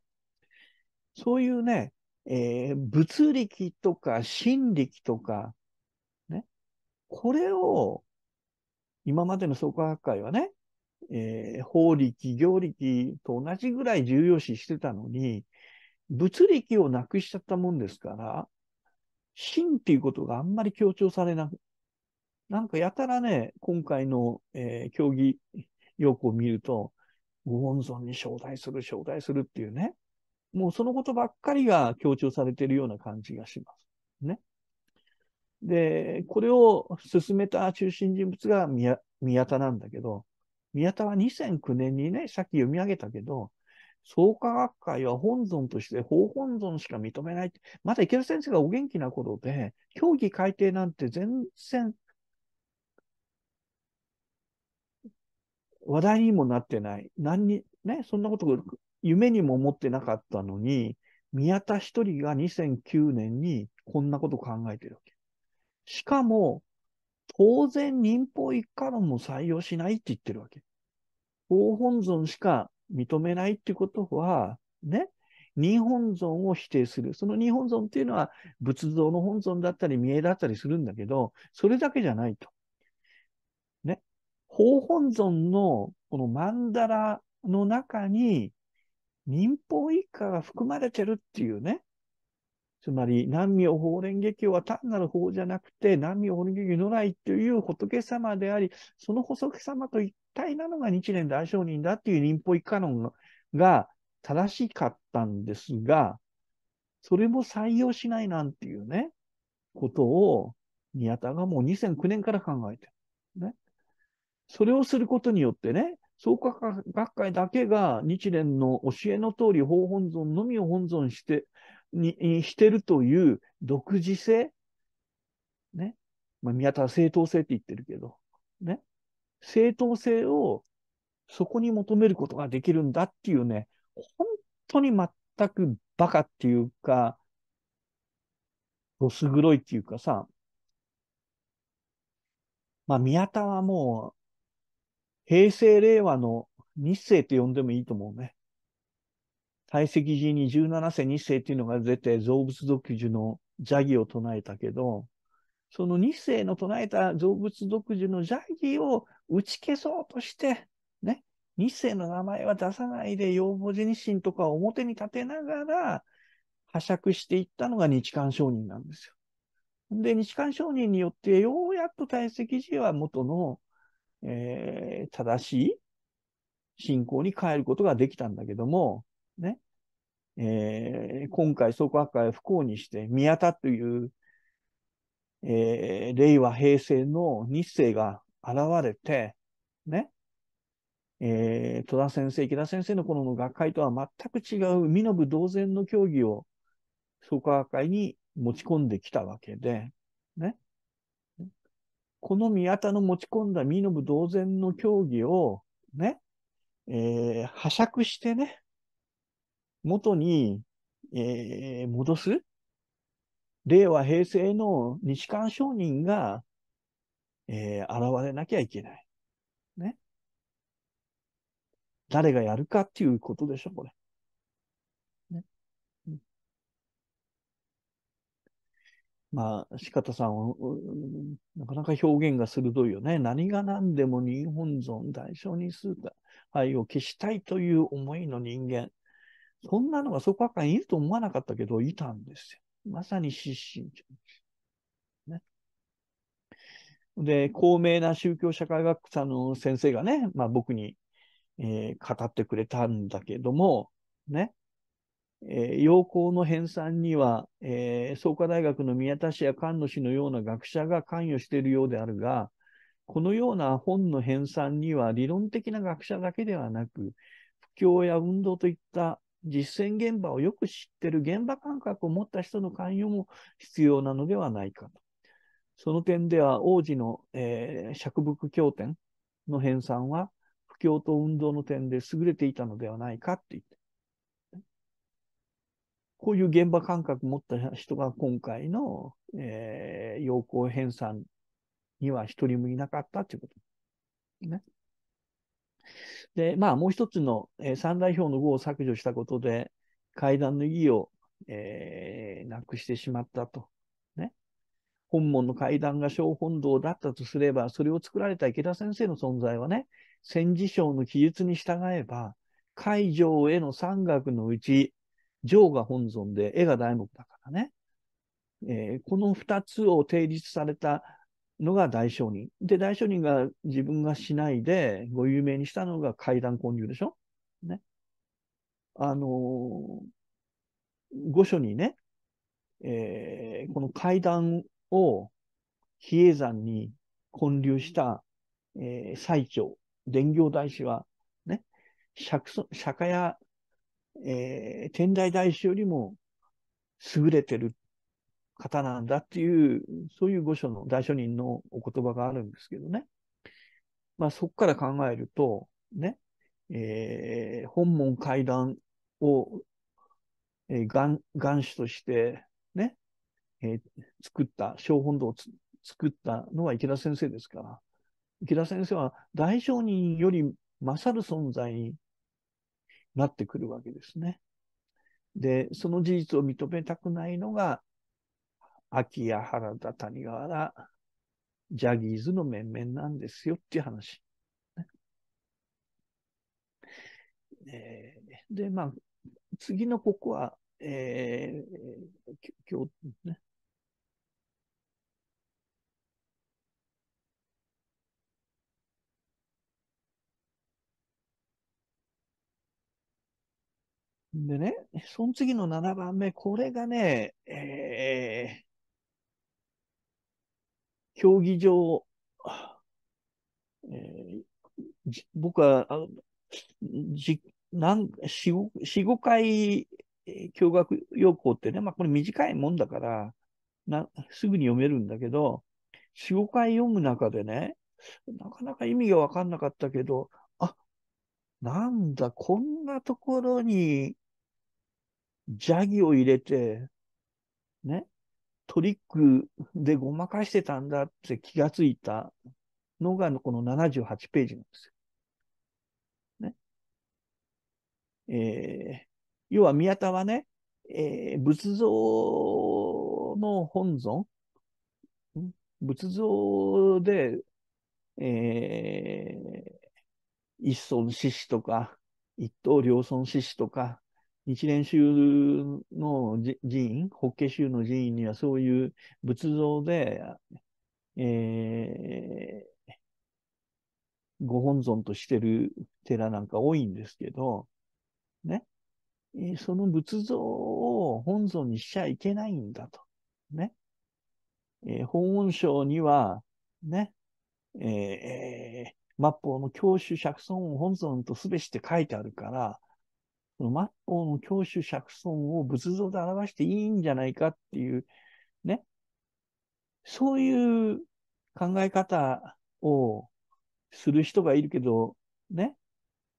そういうね、えー、物力とか心力とか、ね、これを、今までの創価学会はね、えー、法力、行力と同じぐらい重要視してたのに、物力をなくしちゃったもんですから、心っていうことがあんまり強調されなく、なんかやたらね、今回の、えー、競技要項を見ると、ご本尊に招待する、招待するっていうね。もうそのことばっかりが強調されているような感じがします。ね。で、これを進めた中心人物が宮宮田なんだけど、宮田は2009年にね、さっき読み上げたけど、創価学会は本尊として法本尊しか認めない。まだ池田先生がお元気な頃で、教義改定なんて全然話題にもなってない。何に、ね、そんなこと夢にも思ってなかったのに、宮田一人が2009年にこんなこと考えてるわけ。しかも、当然民法一家論も採用しないって言ってるわけ。法本尊しか認めないってことは、ね、日本尊を否定する。その日本尊っていうのは仏像の本尊だったり、見栄だったりするんだけど、それだけじゃないと。法本尊のこの曼荼羅の中に民法一家が含まれてるっていうね。つまり、南明法蓮華経は単なる法じゃなくて、南明法蓮華経如来という仏様であり、その仏様と一体なのが日蓮大聖人だっていう民法一家論が正しかったんですが、それも採用しないなんていうね、ことを宮田がもう2009年から考えてる。それをすることによってね、創価学会だけが日蓮の教えの通り、法本尊のみを本尊してにしてるという独自性、ね、まあ、宮田は正当性って言ってるけど、ね、正当性をそこに求めることができるんだっていうね、本当に全くバカっていうか、どす黒いっていうかさ、まあ宮田はもう、平成令和の日世って呼んでもいいと思うね。大積時に17世日世っていうのが出て、造物独樹の邪義を唱えたけど、その日世の唱えた造物独樹の邪義を打ち消そうとして、ね、日世の名前は出さないで、養母寺日清とか表に立てながら、破釈していったのが日韓商人なんですよ。で、日韓商人によって、ようやっと体積時は元のえー、正しい信仰に変えることができたんだけども、ね。えー、今回、創価学会を不幸にして、宮田という、えー、令和平成の日生が現れて、ね。えー、戸田先生、池田先生の頃の学会とは全く違う、身延同然の教義を創価学会に持ち込んできたわけで、この宮田の持ち込んだ身延同然の競技をね、えー、ゃくしてね、元に、えー、戻す令和平成の日韓商人が、えー、現れなきゃいけない。ね。誰がやるかっていうことでしょ、これ。まあ、四方さん、なかなか表現が鋭いよね。何が何でも日本存大小にする愛を消したいという思いの人間。そんなのがそこはかいると思わなかったけど、いたんですよ。まさに失神ね。で、高名な宗教社会学者の先生がね、まあ僕に、えー、語ってくれたんだけども、ね。えー、要綱の編纂には、えー、創価大学の宮田氏や菅野氏のような学者が関与しているようであるが、このような本の編纂には理論的な学者だけではなく、布教や運動といった実践現場をよく知っている現場感覚を持った人の関与も必要なのではないかと。その点では、王子の、えー、釈仏経典の編纂は、布教と運動の点で優れていたのではないかって言って、こういう現場感覚持った人が今回の、えー、要項編纂には一人もいなかったということ。ね。で、まあ、もう一つの、えー、三代表の号を削除したことで、会談の意義を、えー、なくしてしまったと。ね。本門の会談が小本堂だったとすれば、それを作られた池田先生の存在はね、戦時省の記述に従えば、会場への山岳のうち、上が本尊で、絵が大目だからね。えー、この二つを定立されたのが大商人。で、大商人が自分がしないでご有名にしたのが階段混立でしょね。あのー、御所にね、えー、この階段を比叡山に建立した、えー、最長、伝行大師は、ね、釈釈迦やえー、天台大師よりも優れてる方なんだっていう、そういう御所の大書人のお言葉があるんですけどね。まあそこから考えると、ね、えー、本門会談を、えー、元首としてね、えー、作った、小本堂を作ったのは池田先生ですから、池田先生は大商人より勝る存在になってくるわけですね。で、その事実を認めたくないのが、秋や原田、谷川ジャギーズの面々なんですよっていう話。えー、で、まあ、次のここは、えー、今日ね、でね、その次の7番目、これがね、えー、競技場、えー、僕は、あのじなん4、5回、共学要項ってね、まあこれ短いもんだから、なすぐに読めるんだけど、4、5回読む中でね、なかなか意味がわかんなかったけど、あ、なんだ、こんなところに邪気を入れて、ね、トリックでごまかしてたんだって気がついたのが、この78ページなんですよ。ね。えー、要は宮田はね、えー、仏像の本尊、仏像で、えー、一尊獅子とか、一刀両尊獅子とか、日蓮宗の寺院、法華宗の寺院にはそういう仏像で、えー、ご本尊としてる寺なんか多いんですけど、ね、その仏像を本尊にしちゃいけないんだと。ね。えー、法音章には、ね、えー、末法の教主釈尊を本尊とすべして書いてあるから、その末法の教主釈尊を仏像で表していいんじゃないかっていう、ね。そういう考え方をする人がいるけど、ね。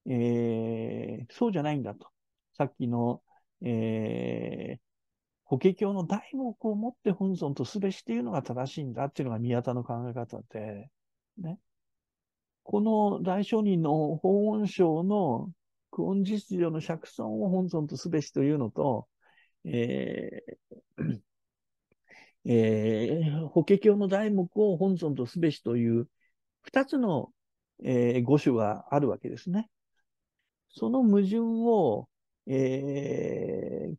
えー、そうじゃないんだと。さっきの、えー、法華経の大目を持って本尊とすべしっていうのが正しいんだっていうのが宮田の考え方で、ね。この大商人の法音章の久遠実情の釈尊を本尊とすべしというのと、えー、えー、法華経の題目を本尊とすべしという二つの、えー、語種があるわけですね。その矛盾を、えー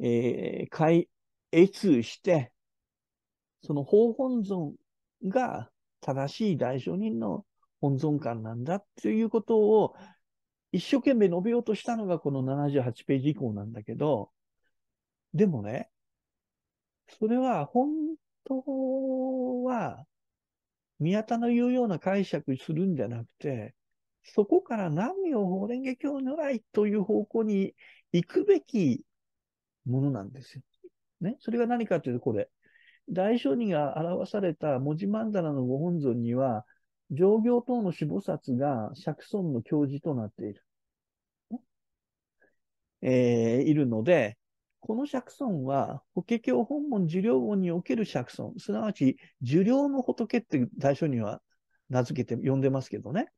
えー、解、越して、その法本尊が正しい大聖人の温存感なんだっていうことを一生懸命述べようとしたのがこの78ページ以降なんだけど、でもね、それは本当は宮田の言うような解釈するんじゃなくて、そこから何を法蓮華経如来という方向に行くべきものなんですよ。ね。それが何かというと、これ。大書人が表された文字曼荼羅のご本尊には、上行等の死菩薩が釈尊の教授となっている。えー、いるので、この釈尊は、法華経本門受領後における釈尊、すなわち受領の仏って対象には名付けて呼んでますけどね。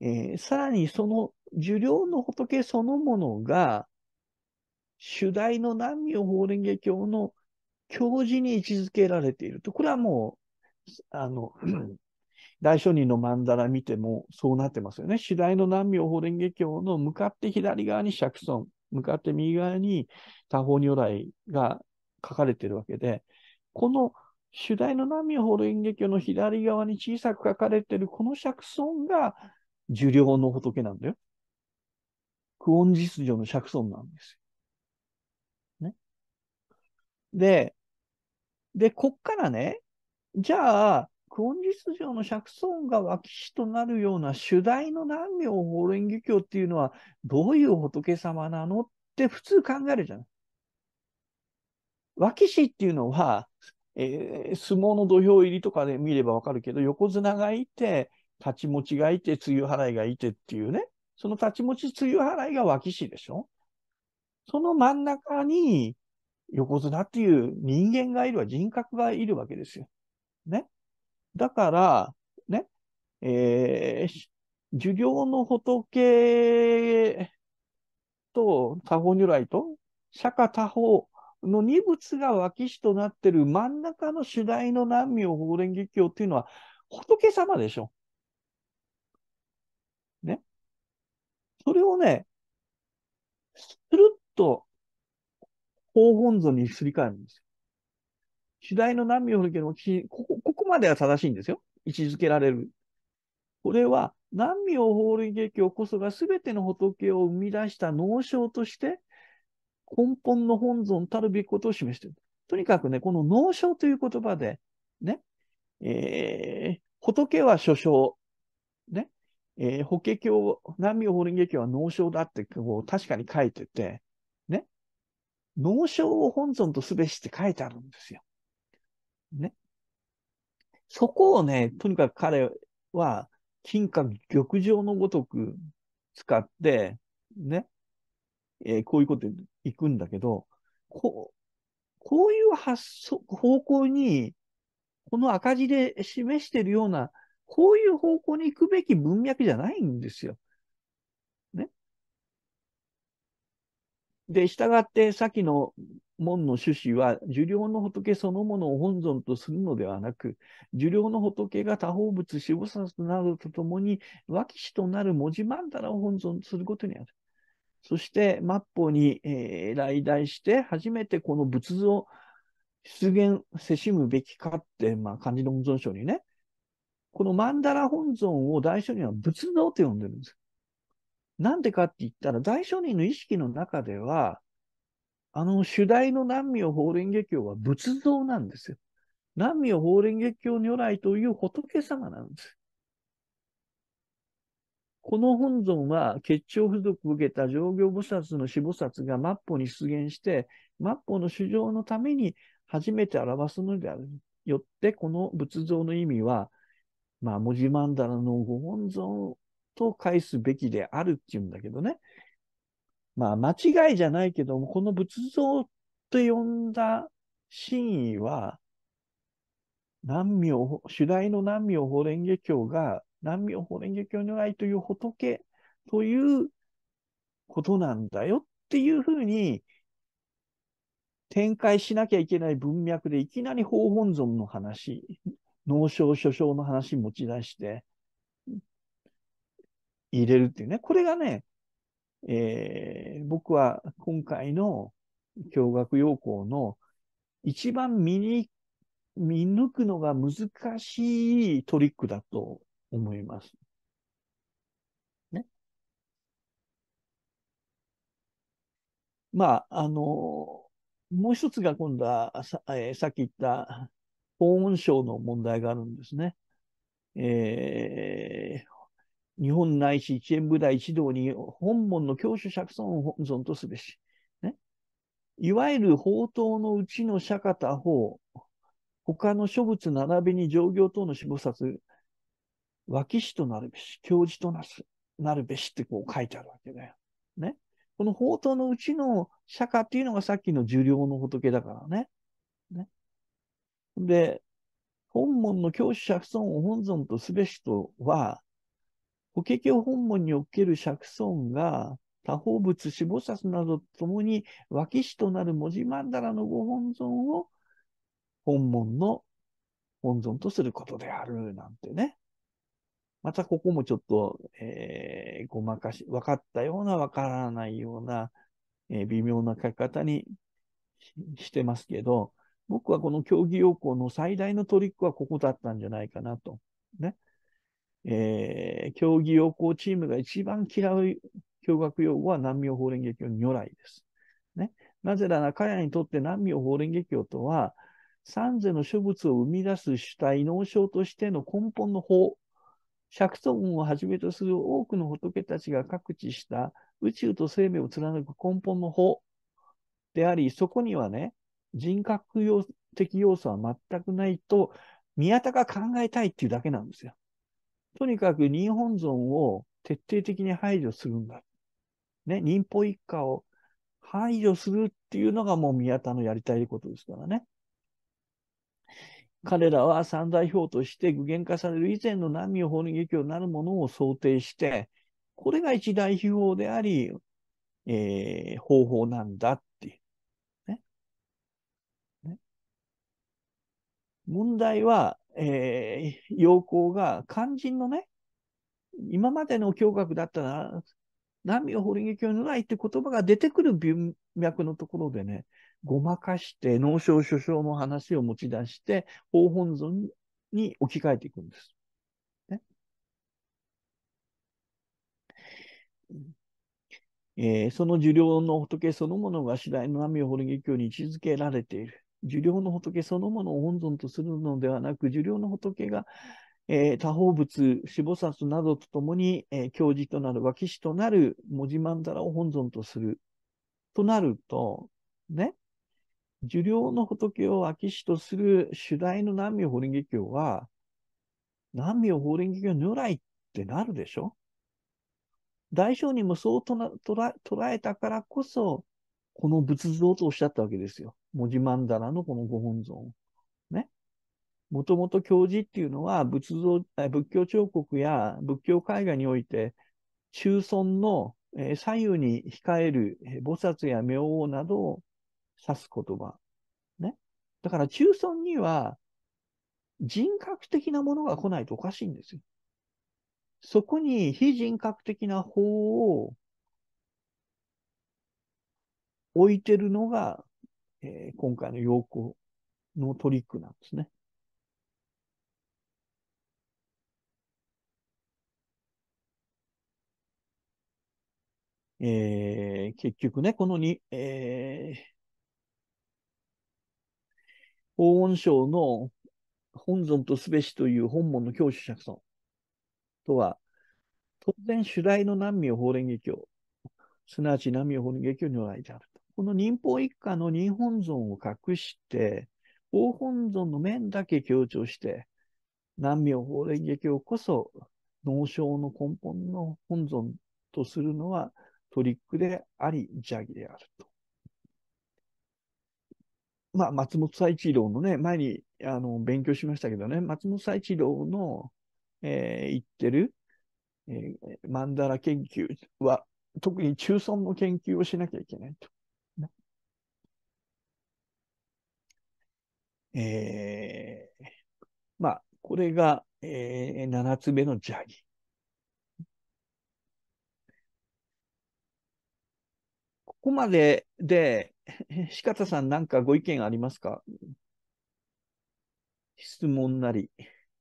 えー、さらにその受領の仏そのものが、主題の南明法蓮華経の教示に位置づけられていると。これはもう、あの、大書人の曼荼羅見てもそうなってますよね。次第の南明法蓮華経の向かって左側に釈尊、向かって右側に多方如来が書かれているわけで、この主題の南明法蓮華経の左側に小さく書かれているこの釈尊が受領の仏なんだよ。久遠実情の釈尊なんですよ。ね。で、で、こっからね、じゃあ、クオン実上の釈尊が脇師となるような主題の南明法輪漁協っていうのはどういう仏様なのって普通考えるじゃない。脇師っていうのは、えー、相撲の土俵入りとかで見ればわかるけど、横綱がいて、立ち持ちがいて、梅雨払いがいてっていうね、その立ち持ち梅雨払いが脇師でしょその真ん中に横綱っていう人間がいるわ、人格がいるわけですよ。ね。だから、ね、えー、授業の仏と他方如来と釈迦他方の二仏が脇師となってる真ん中の主題の南明法蓮華経っていうのは仏様でしょ。ね。それをね、スるっと法本尊にすり替えるんですよ。次第の難民を受けるもここ、ここまでは正しいんですよ。位置づけられる。これは、難民を法類劇をこそが全ての仏を生み出した脳症として、根本の本尊たるべきことを示している。とにかくね、この脳症という言葉で、ね、えー、仏は諸将、ね、えー、法華経、難民法輪華経は脳症だってこう確かに書いてて、ね、農商を本尊とすべしって書いてあるんですよ。ね。そこをね、とにかく彼は、金閣玉城のごとく使って、ね、えー、こういうこと行くんだけど、こう、こういう発想、方向に、この赤字で示してるような、こういう方向に行くべき文脈じゃないんですよ。で、従って先の門の趣旨は、受領の仏そのものを本尊とするのではなく、受領の仏が他方物、死菩薩などとともに、脇師となる文字曼荼羅を本尊することにある。そして、末法に、えー、来台して、初めてこの仏像、出現、せしむべきかって、まあ、漢字の本尊書にね、この曼荼羅本尊を大書には仏像と呼んでるんです。なんでかって言ったら、大商人の意識の中では、あの主題の南明法蓮華経は仏像なんですよ。南明法蓮華経如来という仏様なんです。この本尊は、結腸付属を受けた上行菩薩の死菩薩が末法に出現して、末法の主情のために初めて表すのである。よって、この仏像の意味は、まあ、文字曼荼羅のご本尊と返すべきであるっていうんだけどね。まあ、間違いじゃないけども、この仏像と呼んだ真意は、南明、主題の南名？法蓮華経が、南名？法蓮華経の愛という仏ということなんだよっていうふうに展開しなきゃいけない文脈でいきなり法本尊の話、農症、諸生の話持ち出して、入れるっていうね、これがね、えー、僕は今回の教学要項の一番見に、見抜くのが難しいトリックだと思います。ね。まあ、あの、もう一つが今度はさ,、えー、さっき言った法音症の問題があるんですね。えー、日本内市一円部隊一堂に本門の教主釈尊を本尊とすべし。ね、いわゆる宝刀のうちの釈迦法、他の諸仏並びに上行等の死菩薩、脇師となるべし、教授となすなるべしってこう書いてあるわけだよ。ね。この宝刀のうちの釈迦っていうのがさっきの受領の仏だからね。ね。で、本門の教師釈尊を本尊とすべしとは、法華経本門における釈尊が、多方物、死菩薩などともに脇師となる文字曼荼羅のご本尊を本門の本尊とすることである、なんてね。またここもちょっと、えー、ごまかし、分かったような、分からないような、えー、微妙な書き方にしてますけど、僕はこの競技要項の最大のトリックはここだったんじゃないかなと。ね。えー、競技用校チームが一番嫌う教学用語は難病法蓮華経如来です。ね。なぜなら彼らにとって難病法蓮華経とは、三世の諸物を生み出す主体、能症としての根本の法、釈尊をはじめとする多くの仏たちが各地した宇宙と生命を貫く根本の法であり、そこにはね、人格的要素は全くないと、宮田が考えたいっていうだけなんですよ。とにかく日本尊を徹底的に排除するんだ。ね、忍法一家を排除するっていうのがもう宮田のやりたいことですからね。彼らは三代表として具現化される以前の難民法に劇をなるものを想定して、これが一代表であり、えー、方法なんだっていう、ねね。問題は、えー、要項が肝心のね、今までの教学だったら、南無堀華経な来って言葉が出てくる文脈のところでね、ごまかして、農症、諸症の話を持ち出して、法本尊に置き換えていくんです。ね、えー、その受領の仏そのものが次第の南無堀華経に位置づけられている。受領の仏そのものを本尊とするのではなく、受領の仏が、えー、多宝物、死菩薩などとともに、えー、教授となる、脇師となる文字曼荼羅を本尊とする。となると、ね、受領の仏を脇師とする主題の南明法輪華経は、南明法輪華経如来ってなるでしょ大聖人もそうとな捉えたからこそ、この仏像とおっしゃったわけですよ。文字曼荼羅のこのご本尊。ね。もともと教寺っていうのは仏像、仏教彫刻や仏教絵画において、中尊の左右に控える菩薩や明王などを指す言葉。ね。だから中尊には人格的なものが来ないとおかしいんですよ。そこに非人格的な法を置いてるのが、えー、今回の陽光のトリックなんですね。えー、結局ね、このに、えー、法音章の本尊とすべしという本門の教主釈尊とは、当然主題の難民法蓮華経、すなわち難民法蓮華経におられてある。この忍法一家の日本尊を隠して、法本尊の面だけ強調して、南明法蓮華経こそ、能商の根本の本尊とするのはトリックであり、邪義であると。まあ、松本最一郎のね、前にあの勉強しましたけどね、松本最一郎の、えー、言ってる、えー、マンダラ研究は、特に中村の研究をしなきゃいけないと。えー、まあ、これが、えー、7つ目のジャギ。ここまでで、四方さん何かご意見ありますか質問なり。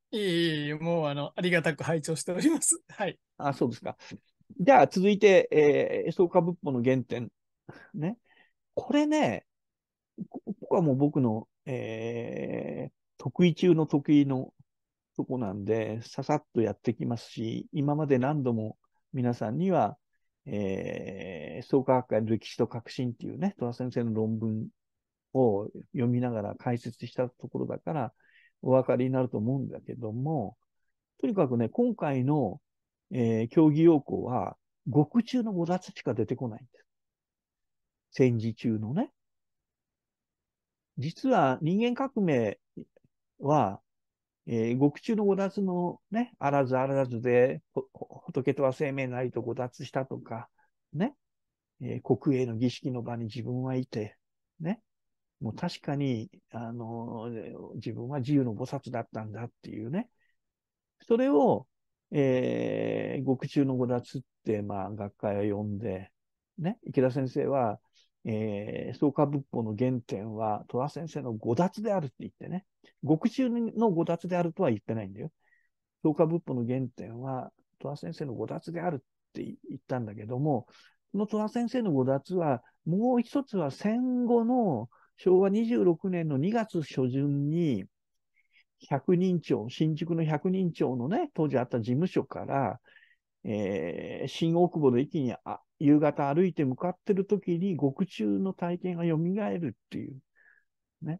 いい、もうあの、ありがたく拝聴しております。はい。あ、そうですか。じゃあ、続いて、えー、創価仏法の原点。ね。これね、ここはもう僕のえー、得意中の得意のとこなんで、ささっとやってきますし、今まで何度も皆さんには、えー、創価学会の歴史と革新っていうね、戸田先生の論文を読みながら解説したところだから、お分かりになると思うんだけども、とにかくね、今回の、えー、競技要項は、獄中の5奪しか出てこないんです。戦時中のね。実は人間革命は、えー、獄中の五奪のね、あらずあらずで、仏とは生命なりと五奪したとか、ね、えー、国営の儀式の場に自分はいて、ね、もう確かに、あの、自分は自由の菩薩だったんだっていうね、それを、えー、獄中の五奪って、まあ、学会を呼んで、ね、池田先生は、えー、創価仏法の原点は、戸田先生の五脱であるって言ってね、極中の五脱であるとは言ってないんだよ。創価仏法の原点は、戸田先生の五脱であるって言ったんだけども、この戸田先生の五脱は、もう一つは戦後の昭和26年の2月初旬に、百人町、新宿の百人町のね、当時あった事務所から、えー、新大久保の駅にあ夕方歩いて向かってる時に獄中の体験が蘇るっていうね、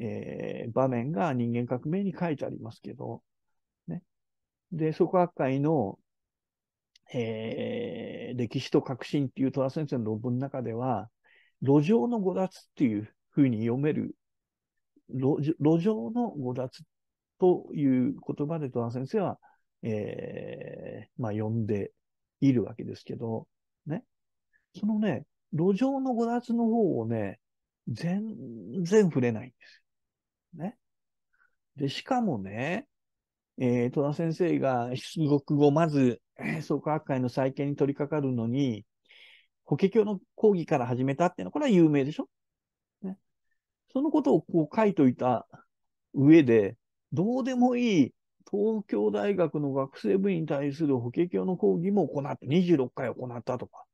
えー、場面が人間革命に書いてありますけど、ね。で、即学会の、えー、歴史と革新っていう戸田先生の論文の中では、路上の五奪っていうふうに読める、路上の五奪という言葉で戸田先生は、えー、まあ、呼んでいるわけですけど、そのね、路上の娯楽の方をね、全然触れないんですね。で、しかもね、えー、戸田先生が出国後、まず、創価学会の再建に取り掛かるのに、法華経の講義から始めたっていうのは、これは有名でしょ、ね、そのことをこう書いといた上で、どうでもいい東京大学の学生部に対する法華経の講義も行って、26回行ったとか。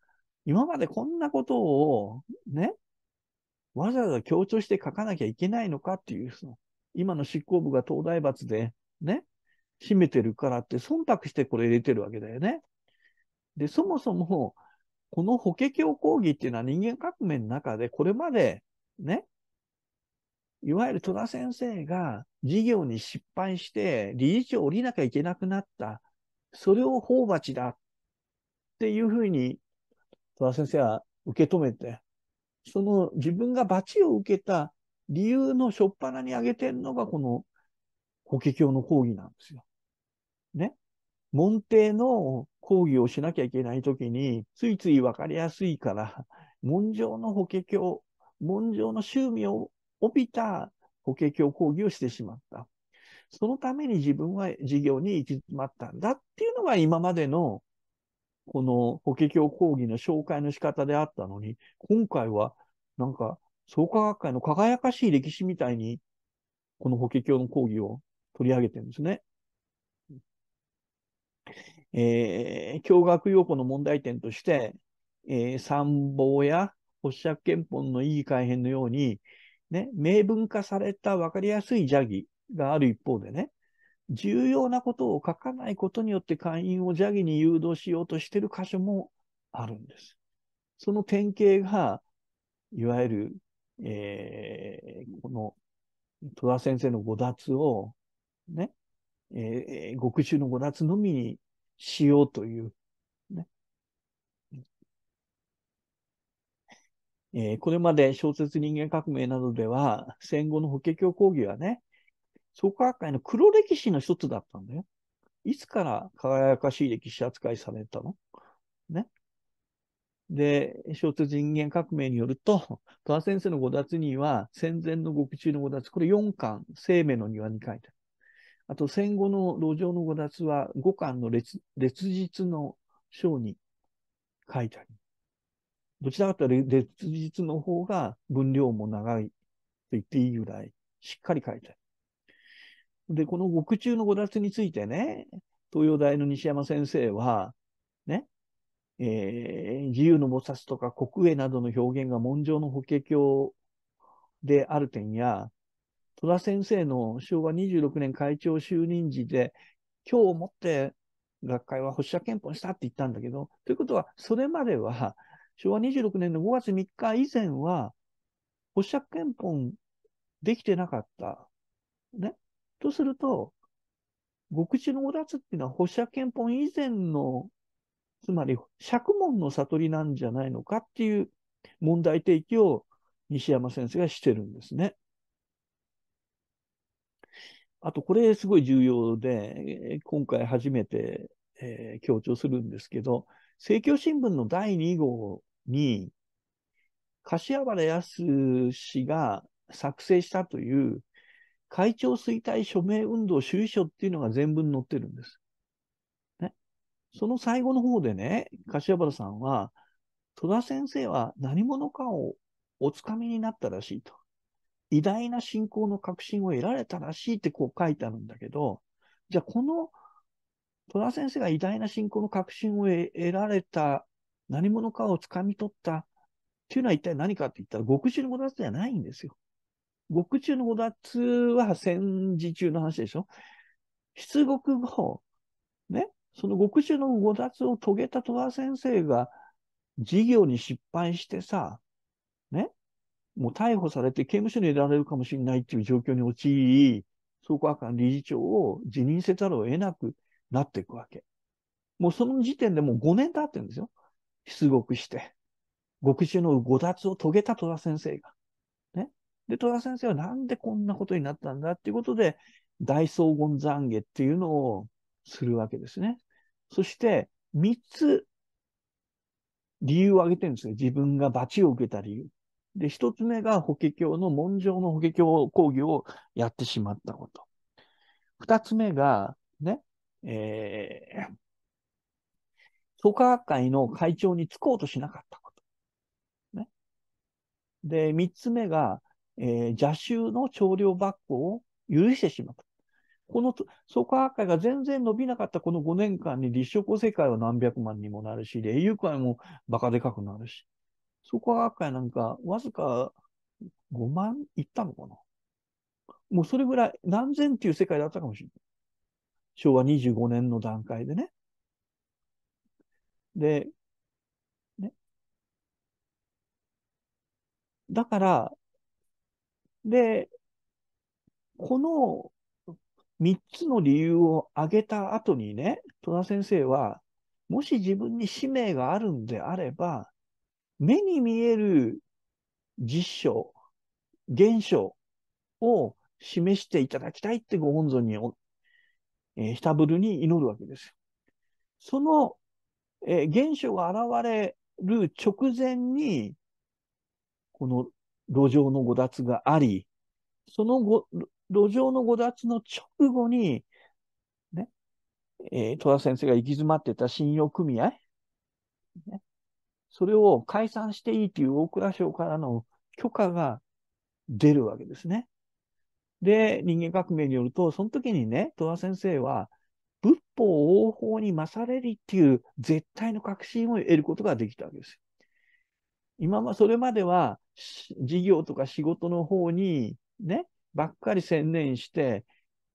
今までこんなことを、ね、わざわざ強調して書かなきゃいけないのかっていう、その今の執行部が東大罰で、ね、占めてるからって忖度してこれ入れてるわけだよね。で、そもそも、この法華経講義っていうのは人間革命の中で、これまで、ね、いわゆる戸田先生が事業に失敗して理事長を降りなきゃいけなくなった。それを法罰だっていうふうに戸田先生は受け止めて、その自分が罰を受けた理由のしょっぱなに挙げてるのがこの法華経の講義なんですよ。ね。門弟の講義をしなきゃいけないときに、ついついわかりやすいから、文上の法華経、文上の趣味を帯びた法華経講義をしてしまった。そのために自分は事業に行き詰まったんだっていうのが今までのこの法華経講義の紹介の仕方であったのに、今回はなんか創価学会の輝かしい歴史みたいに、この法華経の講義を取り上げてるんですね。えー、教学用語の問題点として、えー、参謀や発釈憲法の異議改変のように、ね、明文化された分かりやすい邪義がある一方でね、重要なことを書かないことによって会員を邪気に誘導しようとしている箇所もあるんです。その典型が、いわゆる、えー、この戸田先生の五達を、ね、えー、極中の五達のみにしようという、ね。えー、これまで小説人間革命などでは、戦後の法華経講義はね、創価学会の黒歴史の一つだったんだよ。いつから輝かしい歴史扱いされたのね。で、小説人間革命によると、戸田先生の五達には、戦前の獄中の五達、これ4巻、生命の庭に書いてある。あと、戦後の路上の五達は5巻の列日の章に書いてある。どちらかというと、列日の方が分量も長いと言っていいぐらい、しっかり書いてある。で、この獄中の五奪についてね、東洋大の西山先生は、ね、えー、自由の菩薩とか国営などの表現が文上の法華経である点や、戸田先生の昭和26年会長就任時で、今日をもって学会は保守者憲法にしたって言ったんだけど、ということは、それまでは、昭和26年の5月3日以前は、保守者憲法できてなかった。ね。とすると、極地のおらつっていうのは、保釈憲法以前の、つまり、釈門の悟りなんじゃないのかっていう問題提起を西山先生がしてるんですね。あと、これすごい重要で、今回初めて、えー、強調するんですけど、政教新聞の第2号に、柏原康氏が作成したという会長衰退署名運動主意書っていうのが全文載ってるんです。ね。その最後の方でね、柏原さんは、戸田先生は何者かをおつかみになったらしいと。偉大な信仰の確信を得られたらしいってこう書いてあるんだけど、じゃあこの戸田先生が偉大な信仰の確信を得られた何者かをつかみ取ったっていうのは一体何かって言ったら、極主にも出すじゃないんですよ。獄中の五脱は戦時中の話でしょ出獄後、ね、その獄中の五脱を遂げた戸田先生が事業に失敗してさ、ね、もう逮捕されて刑務所に入れられるかもしれないっていう状況に陥り、総合官理事長を辞任せざるを得なくなっていくわけ。もうその時点でもう5年経ってるんですよ。出獄して。獄中の五脱を遂げた戸田先生が。で、戸田先生はなんでこんなことになったんだっていうことで、大荘厳懺悔っていうのをするわけですね。そして、三つ理由を挙げてるんですね。自分が罰を受けた理由。で、一つ目が法華経の文章の法華経講義をやってしまったこと。二つ目が、ね、えー、創価学会の会長に就こうとしなかったこと。ね。で、三つ目が、えー、邪臭の調量バックを許してしまう。この創価学会が全然伸びなかったこの5年間に立証構世会は何百万にもなるし、英雄会もバカでかくなるし、創価学会なんかわずか5万いったのかな。もうそれぐらい何千っていう世界だったかもしれない。昭和25年の段階でね。で、ね。だから、で、この3つの理由を挙げた後にね、戸田先生は、もし自分に使命があるんであれば、目に見える実証、現象を示していただきたいってご本尊に、えー、ひたぶるに祈るわけですよ。その、えー、現象が現れる直前に、この路上の誤脱があり、その後、路上の誤脱の直後に、ね、えー、戸田先生が行き詰まってた信用組合、ね、それを解散していいという大蔵省からの許可が出るわけですね。で、人間革命によると、その時にね、戸田先生は、仏法王法に勝れりっていう絶対の確信を得ることができたわけですよ。今はそれまでは、事業とか仕事の方に、ね、ばっかり専念して、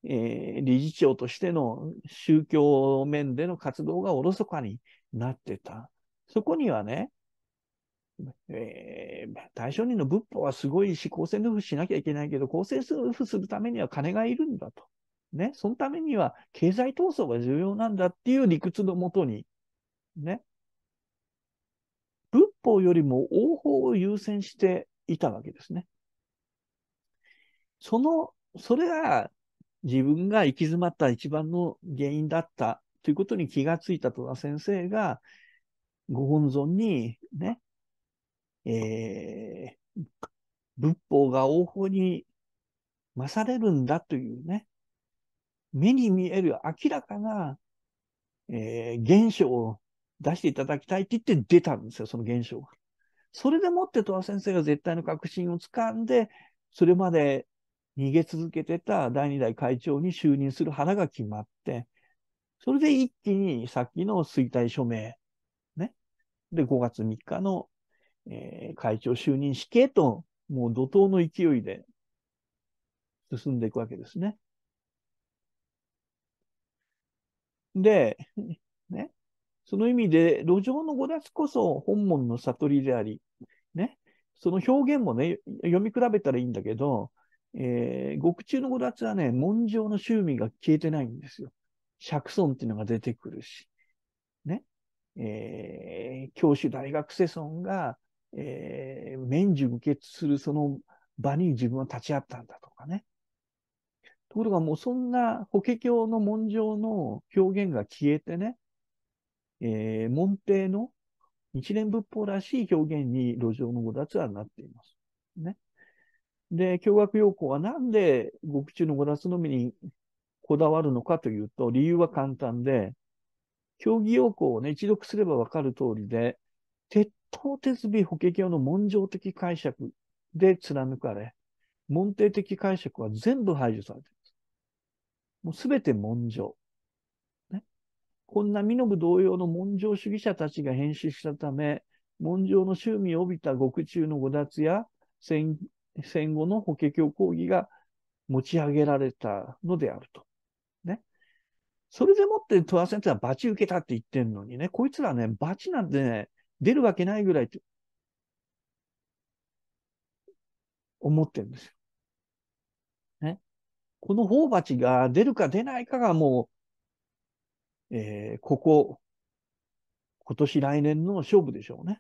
えー、理事長としての宗教面での活動がおろそかになってた。そこにはね、えー、大商人の仏法はすごいし、公正夫婦しなきゃいけないけど、公正夫婦するためには金がいるんだと。ね、そのためには経済闘争が重要なんだっていう理屈のもとに、ね、方よりも応報を優先していたわけですね。その、それが自分が行き詰まった一番の原因だったということに気がついた戸田先生が、ご本尊にね、えー、仏法が王法に勝れるんだというね、目に見える明らかな、えー、現象を出していただきたいって言って出たんですよ、その現象が。それでもって戸田先生が絶対の確信をつかんで、それまで逃げ続けてた第2代会長に就任する腹が決まって、それで一気にさっきの衰退署名、ね。で、5月3日の、えー、会長就任死刑と、もう怒涛の勢いで進んでいくわけですね。で、ね、その意味で、路上の五奪こそ本門の悟りであり、ね、その表現もね、読み比べたらいいんだけど、えー、獄中の五奪はね、文上の趣味が消えてないんですよ。釈尊っていうのが出てくるし、ね、えー、教師大学世尊が、えー、免除無欠するその場に自分は立ち会ったんだとかね。ところがもうそんな法華経の文上の表現が消えてね、えー、門弟の一連仏法らしい表現に路上の五脱はなっています。ね。で、教学要項はなんで獄中の五脱のみにこだわるのかというと、理由は簡単で、教義要項をね、一読すればわかる通りで、徹頭徹尾法華経の文章的解釈で貫かれ、門弟的解釈は全部排除されています。もうすべて文章。こんな身延同様の文章主義者たちが変死したため、文章の趣味を帯びた獄中の誤奪や戦戦後の法華経講義が持ち上げられたのであると。ね。それでもって、戸和先生は罰受けたって言ってんのにね、こいつらね、罰なんてね、出るわけないぐらいと思ってるんですよ。ね。この法罰が出るか出ないかがもう、えー、ここ、今年来年の勝負でしょうね。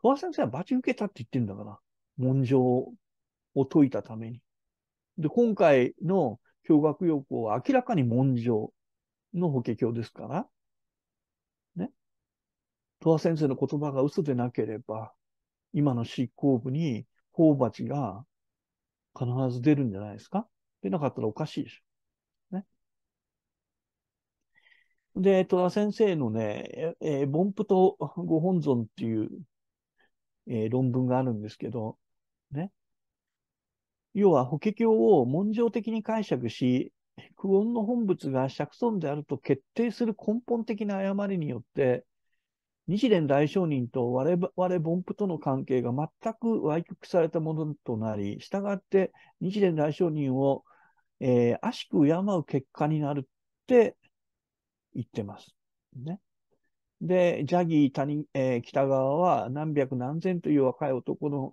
とわ、先生はバチ受けたって言ってるんだから、文章を解いたために。で、今回の教学要項は明らかに文章の法華経ですから、ね。戸和先生の言葉が嘘でなければ、今の執行部に法鉢が必ず出るんじゃないですか出なかったらおかしいでしょ。で、戸田先生のね、えー、凡夫とご本尊っていう、えー、論文があるんですけど、ね。要は、法華経を文章的に解釈し、苦音の本物が釈尊であると決定する根本的な誤りによって、日蓮大聖人と我々凡夫との関係が全く歪曲されたものとなり、従って日蓮大聖人を、えー、悪しく敬う結果になるって言ってます。ね。で、ジャギー谷、えー、北側は何百何千という若い男の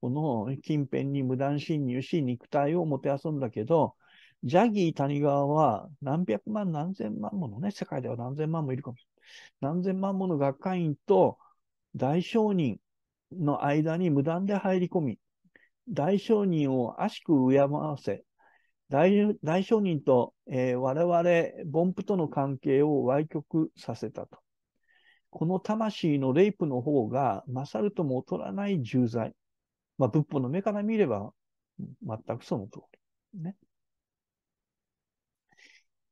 子の近辺に無断侵入し、肉体をもてあそんだけど、ジャギー谷側は何百万何千万ものね、世界では何千万もいるかもしれない。何千万もの学会員と大商人の間に無断で入り込み、大商人を悪しく敬わせ、代表人と、えー、我々、凡夫との関係を歪曲させたと。この魂のレイプの方が勝るとも劣らない重罪。まあ、仏法の目から見れば、全くその通り。ね。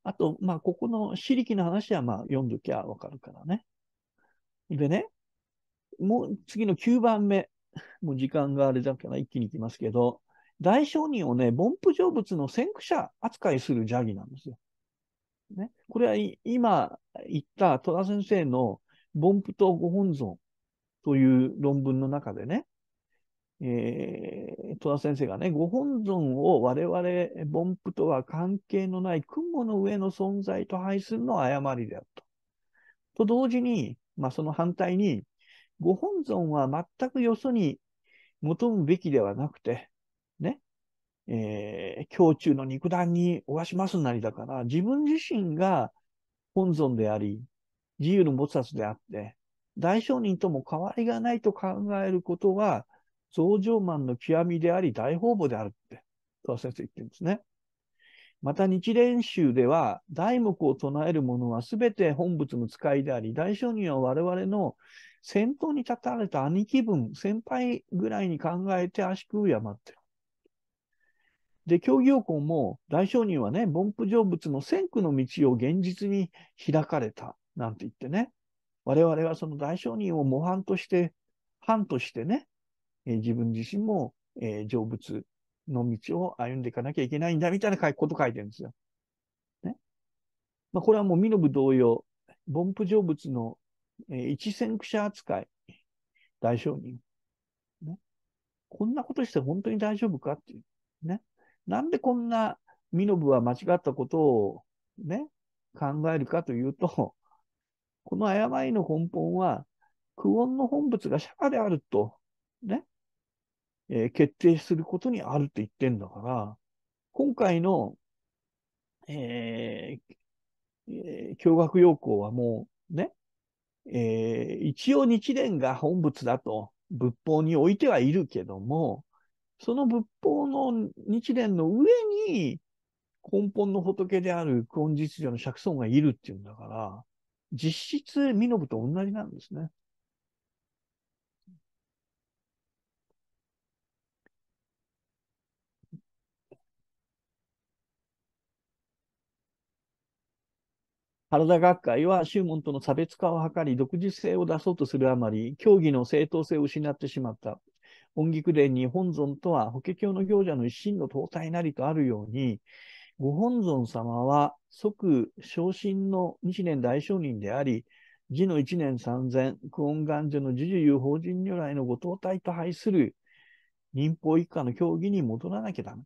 あと、まあ、ここの私力の話は、まあ、読んどきゃわかるからね。でね、もう次の9番目。もう時間があれだから一気に行きますけど、大商人をね、凡夫成仏の先駆者扱いする邪気なんですよ。ね、これは今言った戸田先生の凡夫とご本尊という論文の中でね、えー、戸田先生がね、ご本尊を我々、凡夫とは関係のない雲の上の存在と配するのは誤りであると。と同時に、まあ、その反対に、ご本尊は全くよそに求むべきではなくて、えー、胸中の肉弾におわしますなりだから、自分自身が本尊であり、自由の菩薩であって、大商人とも変わりがないと考えることは、増上マの極みであり、大方母であるって、戸田先生言ってるんですね。また日蓮宗では、題目を唱える者は全て本仏の使いであり、大商人は我々の先頭に立たれた兄貴分、先輩ぐらいに考えて足首を余ってる。で、競技要項も、大商人はね、凡夫成仏の先駆の道を現実に開かれた、なんて言ってね、我々はその大商人を模範として、範としてね、えー、自分自身も、えー、成仏の道を歩んでいかなきゃいけないんだ、みたいなこと書いてるんですよ。ね。まあ、これはもう、身延同様、凡夫成仏の、えー、一先駆者扱い、大商人。ね。こんなことして本当に大丈夫かっていう。ね。なんでこんな身延は間違ったことをね、考えるかというと、この誤りの根本は、苦音の本物が釈迦であると、ね、えー、決定することにあるって言ってんだから、今回の、えー、えー、教学要項はもうね、えー、一応日蓮が本物だと仏法においてはいるけども、その仏法の日蓮の上に、根本の仏である久遠実情の釈尊がいるっていうんだから、実質、身延と同じなんですね。体学会は宗門との差別化を図り、独自性を出そうとするあまり、教義の正当性を失ってしまった。音菊でに本尊とは、法華経の行者の一心の東体なりとあるように、ご本尊様は即昇進の日年大聖人であり、次の一年三千、久遠願寺の自受有法人如来のご当体と配する民法一家の教義に戻らなきゃだ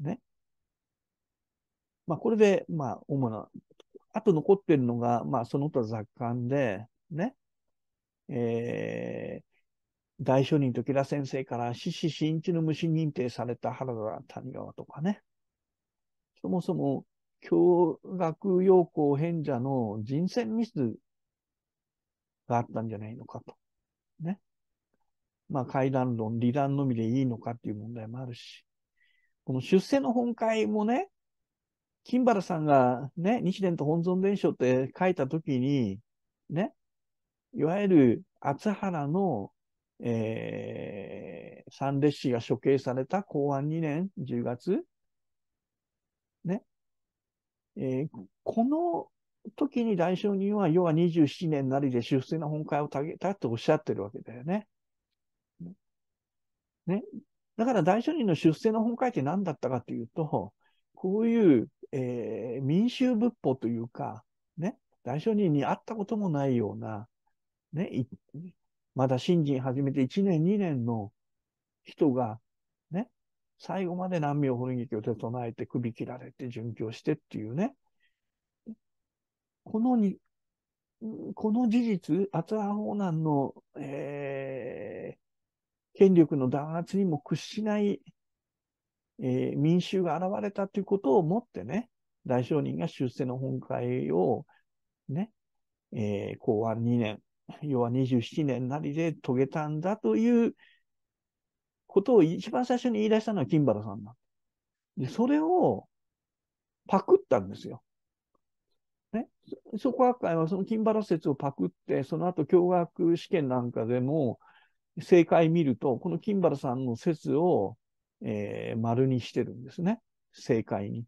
め。ね。まあ、これで、まあ、主な。あと残ってるのが、まあ、その他雑感で、ね。えー、大書人時田先生から獅子新地の虫認定された原田谷川とかね。そもそも、教学要項変者の人選ミスがあったんじゃないのかと。ね。まあ、階段論、離論のみでいいのかっていう問題もあるし。この出世の本会もね、金原さんがね、日蓮と本尊伝承って書いたときに、ね、いわゆる厚原のえー、サンレッシが処刑された後半2年10月、ね。えー、この時に大正人は、要は27年なりで出世の本会をたげたとおっしゃってるわけだよね。ね。だから大書人の出世の本会って何だったかというと、こういう、えー、民衆仏法というか、ね、大書人に会ったこともないような、ね、まだ新人始めて1年、2年の人が、ね、最後まで難民を古劇を手唱えて首切られて殉教してっていうね。このに、この事実、アツアホーナンの、えー、権力の弾圧にも屈しない、えー、民衆が現れたということをもってね、大商人が出世の本会を、ね、えー、公安2年、要は27年なりで遂げたんだということを一番最初に言い出したのは金原さんなんで、それをパクったんですよ。ね、そこ学会はその金原説をパクって、その後教学試験なんかでも正解見ると、この金原さんの説を、えー、丸にしてるんですね。正解に。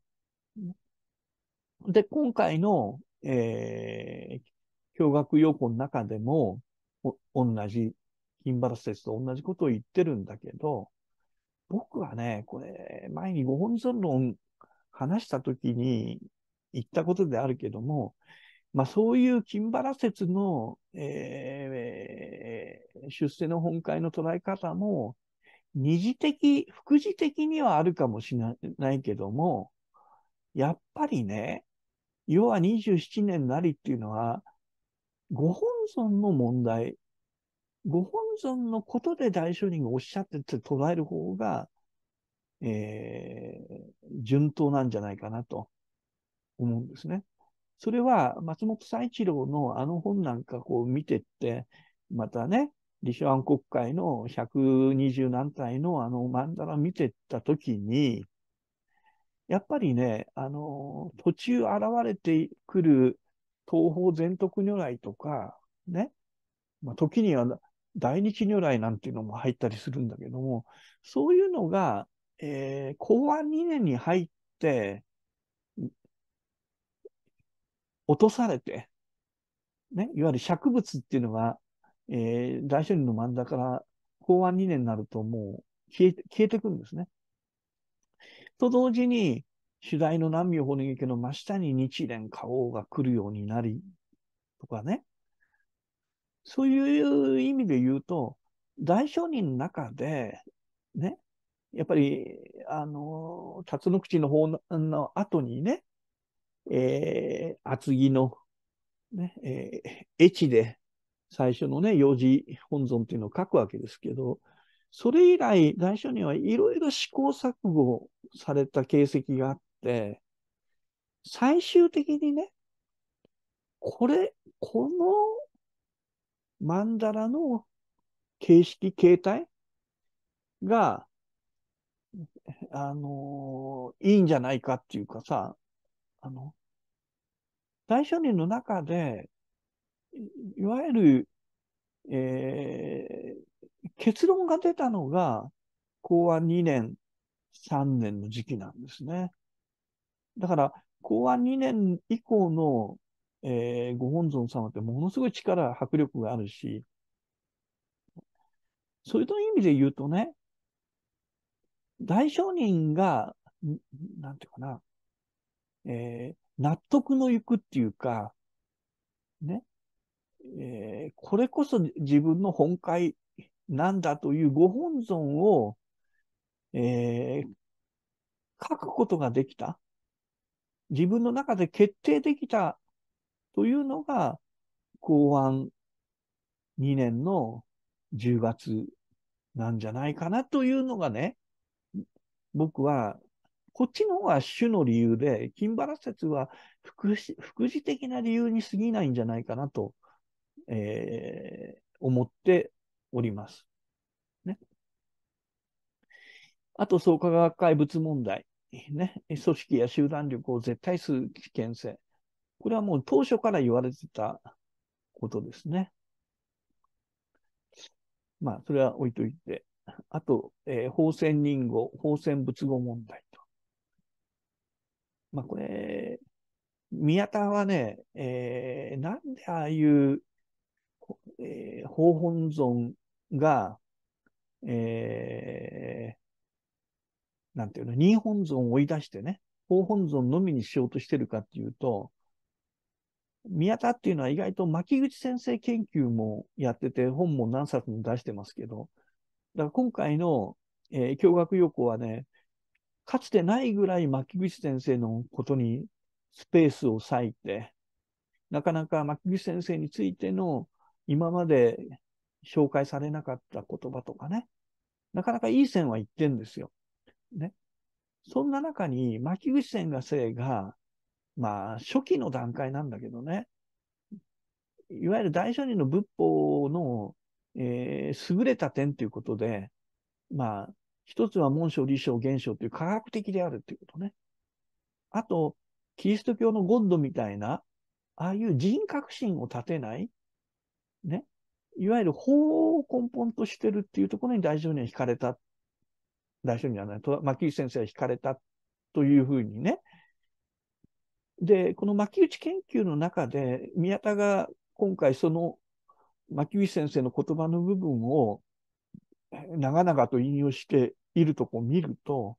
で、今回の、えー、教学要項の中でも、同じ、金原説と同じことを言ってるんだけど、僕はね、これ、前にご本尊論話したときに言ったことであるけども、まあそういう金原説の、えー、出世の本会の捉え方も、二次的、副次的にはあるかもしれないけども、やっぱりね、要は27年なりっていうのは、ご本尊の問題、ご本尊のことで大聖人がおっしゃってって捉える方が、えー、順当なんじゃないかなと思うんですね。それは松本最一郎のあの本なんかこう見てって、またね、李承安国会の120何体のあの曼荼羅見てったときに、やっぱりね、あの、途中現れてくる東方全徳如来とか、ね、まあ、時には大日如来なんていうのも入ったりするんだけども、そういうのが、えー、公安2年に入って、落とされて、ね、いわゆる植物っていうのが、えー、大書人の真ん中から公安2年になるともう消えて、消えてくんですね。と同時に、主題の南無華経の真下に日蓮花王が来るようになり、とかね。そういう意味で言うと、大商人の中で、ね、やっぱり、あの、辰の口の方の後にね、えー、厚木の、ね、えー、越で最初のね、幼児本尊っていうのを書くわけですけど、それ以来、大商人はいろいろ試行錯誤された形跡があっ、最終的にね、これ、この曼荼羅の形式形態が、あのー、いいんじゃないかっていうかさ、あの、大書人の中で、いわゆる、えー、結論が出たのが、公安2年、3年の時期なんですね。だから、公安2年以降の、えー、ご本尊様ってものすごい力、迫力があるし、そういう意味で言うとね、大商人が、なんていうかな、えー、納得のいくっていうか、ね、えー、これこそ自分の本懐なんだというご本尊を、えー、書くことができた。自分の中で決定できたというのが、公安2年の10月なんじゃないかなというのがね、僕は、こっちの方が主の理由で、金原説は副次的な理由に過ぎないんじゃないかなと、えー、思っております。ね。あと、創価学会物問題。ね、組織や集団力を絶対する危険性。これはもう当初から言われてたことですね。まあ、それは置いといて。あと、えー、放線人語、放線仏語問題と。まあ、これ、宮田はね、えー、なんでああいう、えー、法本尊が、えなんていうの、新本尊を追い出してね、法本尊のみにしようとしてるかっていうと、宮田っていうのは意外と牧口先生研究もやってて、本も何冊も出してますけど、だから今回の、えー、教学要行はね、かつてないぐらい牧口先生のことにスペースを割いて、なかなか牧口先生についての今まで紹介されなかった言葉とかね、なかなかいい線は言ってんですよ。ね。そんな中に、牧口先生が、まあ、初期の段階なんだけどね、いわゆる大書人の仏法の、えー、優れた点ということで、まあ、一つは文章、理章、現象という科学的であるということね。あと、キリスト教のゴッドみたいな、ああいう人格心を立てない、ね、いわゆる法を根本としてるっていうところに大乗には惹かれたっ大丈夫じゃない。と牧内先生は惹かれたというふうにね。で、この牧内研究の中で、宮田が今回その牧内先生の言葉の部分を長々と引用しているとこを見ると、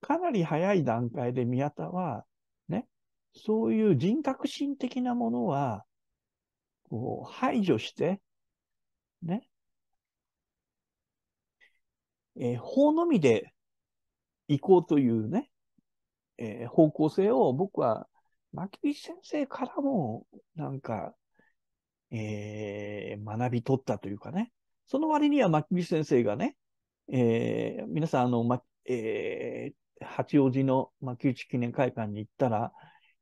かなり早い段階で宮田は、ね、そういう人格心的なものは、こう排除して、ね、えー、法のみで行こうというね、えー、方向性を僕は、牧口先生からも、なんか、えー、学び取ったというかね、その割には牧口先生がね、えー、皆さん、あの、ま、えー、八王子の牧内記念会館に行ったら、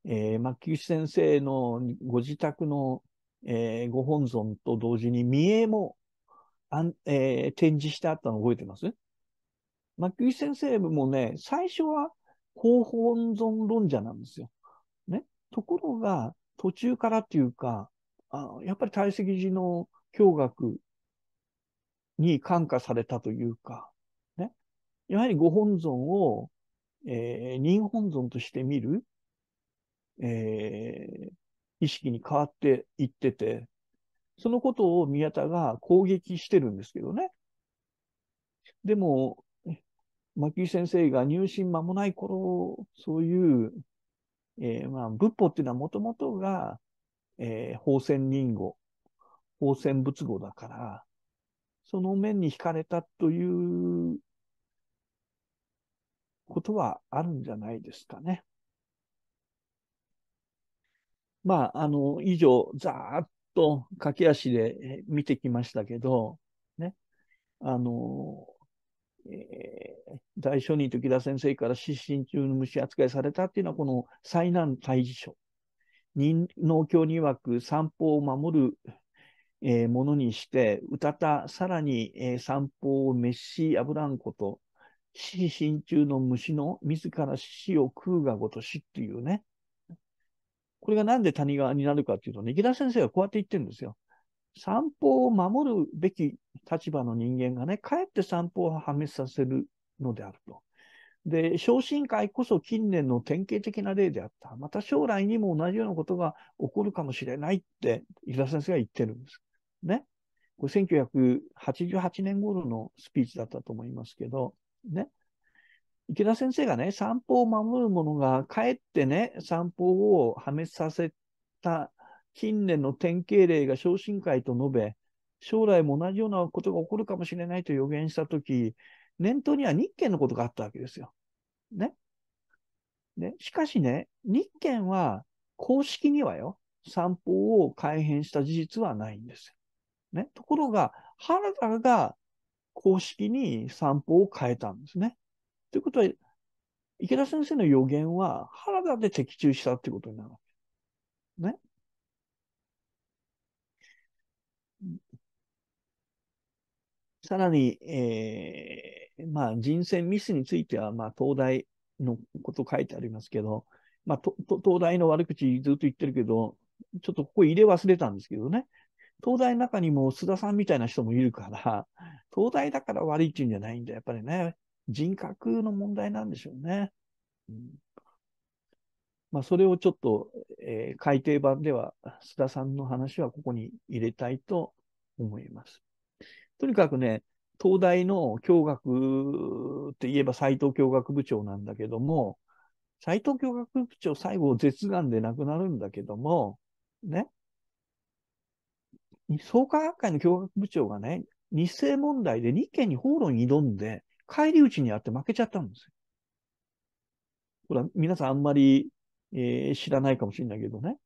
えー、牧内先生のご自宅の、えー、ご本尊と同時に、三重もあん、えー、展示してあったの覚えてます牧口先生もね、最初は高本存論者なんですよ。ね。ところが、途中からっていうか、あやっぱり体積寺の教学に感化されたというか、ね。やはりご本尊を、えー、任本尊として見る、えー、意識に変わっていってて、そのことを宮田が攻撃してるんですけどね。でも、牧井先生が入信間もない頃、そういう、えー、まあ、仏法っていうのはもともとが、えー、法船人語、法船仏語だから、その面に惹かれたということはあるんじゃないですかね。まあ、あの、以上、ざーっと駆け足で見てきましたけど、ね、あの、えー、大書人と木田先生から失神中の虫扱いされたっていうのは、この災難退治書。人農協に曰く散歩を守る、えー、ものにして、うたた、さらに、えー、散歩を滅し、あぶらんこと、死神中の虫の自ら死を食うがごと死っていうね。これがなんで谷川になるかっていうと、ね、池田先生はこうやって言ってるんですよ。散歩を守るべき立場の人間がね、かえって散歩を破滅させるのであると。で、昇進会こそ近年の典型的な例であった。また将来にも同じようなことが起こるかもしれないって、伊田先生が言ってるんです。ね。これ1988年頃のスピーチだったと思いますけど、ね。池田先生がね、散歩を守る者が、かえってね、散歩を破滅させた近年の典型例が昇進会と述べ、将来も同じようなことが起こるかもしれないと予言したとき、念頭には日券のことがあったわけですよ。ね。ねしかしね、日券は公式にはよ、散歩を改変した事実はないんですよ。ね、ところが、原田が公式に散歩を変えたんですね。ということは、池田先生の予言は原田で的中したってことになるわけ。ね。さらに、えー、まあ、人選ミスについては、まあ、東大のこと書いてありますけど、まあ、東大の悪口ずっと言ってるけど、ちょっとここ入れ忘れたんですけどね、東大の中にも須田さんみたいな人もいるから、東大だから悪いっていうんじゃないんだやっぱりね、人格の問題なんでしょうね。うんまあ、それをちょっと、えー、改訂版では、須田さんの話はここに入れたいと思います。とにかくね、東大の教学って言えば斎藤教学部長なんだけども、斎藤教学部長最後絶んで亡くなるんだけども、ね、創価学会の教学部長がね、日清問題で日経に法論に挑んで、返り討ちにあって負けちゃったんですよ。ほら、皆さんあんまり、えー、知らないかもしれないけどね。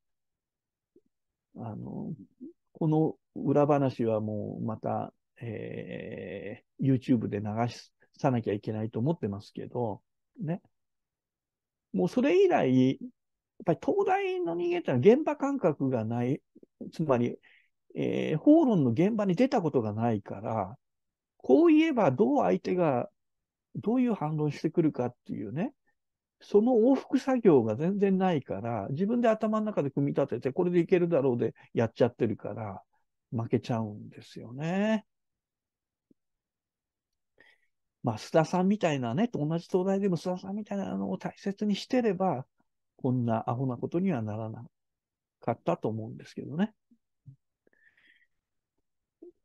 あの、この裏話はもうまた、えー、YouTube で流さなきゃいけないと思ってますけど、ね。もうそれ以来、やっぱり東大の人間ってのは現場感覚がない、つまり、えー、法論の現場に出たことがないから、こう言えばどう相手が、どういう反論してくるかっていうね、その往復作業が全然ないから、自分で頭の中で組み立てて、これでいけるだろうでやっちゃってるから、負けちゃうんですよね。まあ、須田さんみたいなね、同じ東大でも須田さんみたいなのを大切にしてれば、こんなアホなことにはならなかったと思うんですけどね。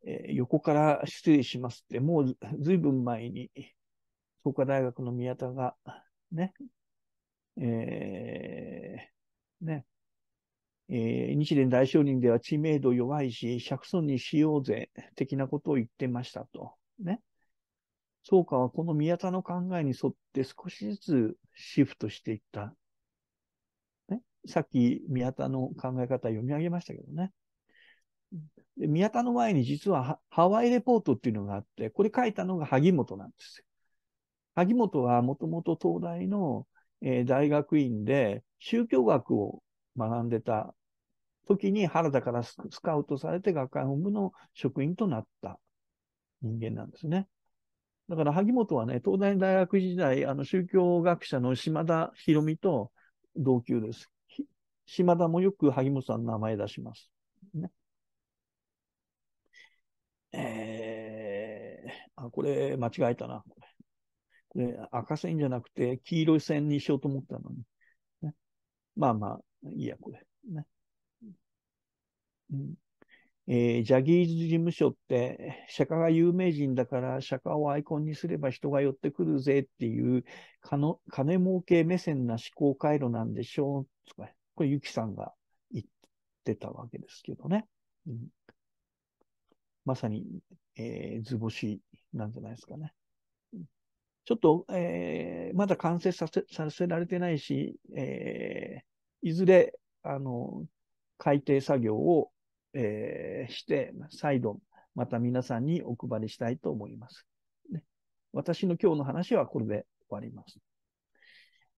えー、横から失礼しますって、もうずいぶん前に、創価大学の宮田がね、えー、ね、えー、日蓮大聖人では知名度弱いし、釈尊にしようぜ、的なことを言ってましたと。ね。そうかはこの宮田の考えに沿って少しずつシフトしていった。ね、さっき宮田の考え方読み上げましたけどね。で宮田の前に実はハワイレポートっていうのがあって、これ書いたのが萩本なんです萩本はもともと東大のえー、大学院で宗教学を学んでた時に原田からスカウトされて学会本部の職員となった人間なんですね。だから萩本はね、東大大学時代、あの宗教学者の島田博美と同級です。島田もよく萩本さんの名前出します。ね、えー、あ、これ間違えたな。で、赤線じゃなくて黄色い線にしようと思ったのに。ね、まあまあ、いいや、これ。ねうんえー、ジャギーズ事務所って、釈迦が有名人だから釈迦をアイコンにすれば人が寄ってくるぜっていう金金儲け目線な思考回路なんでしょうとか、これユキさんが言ってたわけですけどね。うん、まさに、えー、図星なんじゃないですかね。ちょっと、えー、まだ完成させさせられてないし、えー、いずれ、あの、改定作業を、えー、して、再度、また皆さんにお配りしたいと思います。ね、私の今日の話はこれで終わります。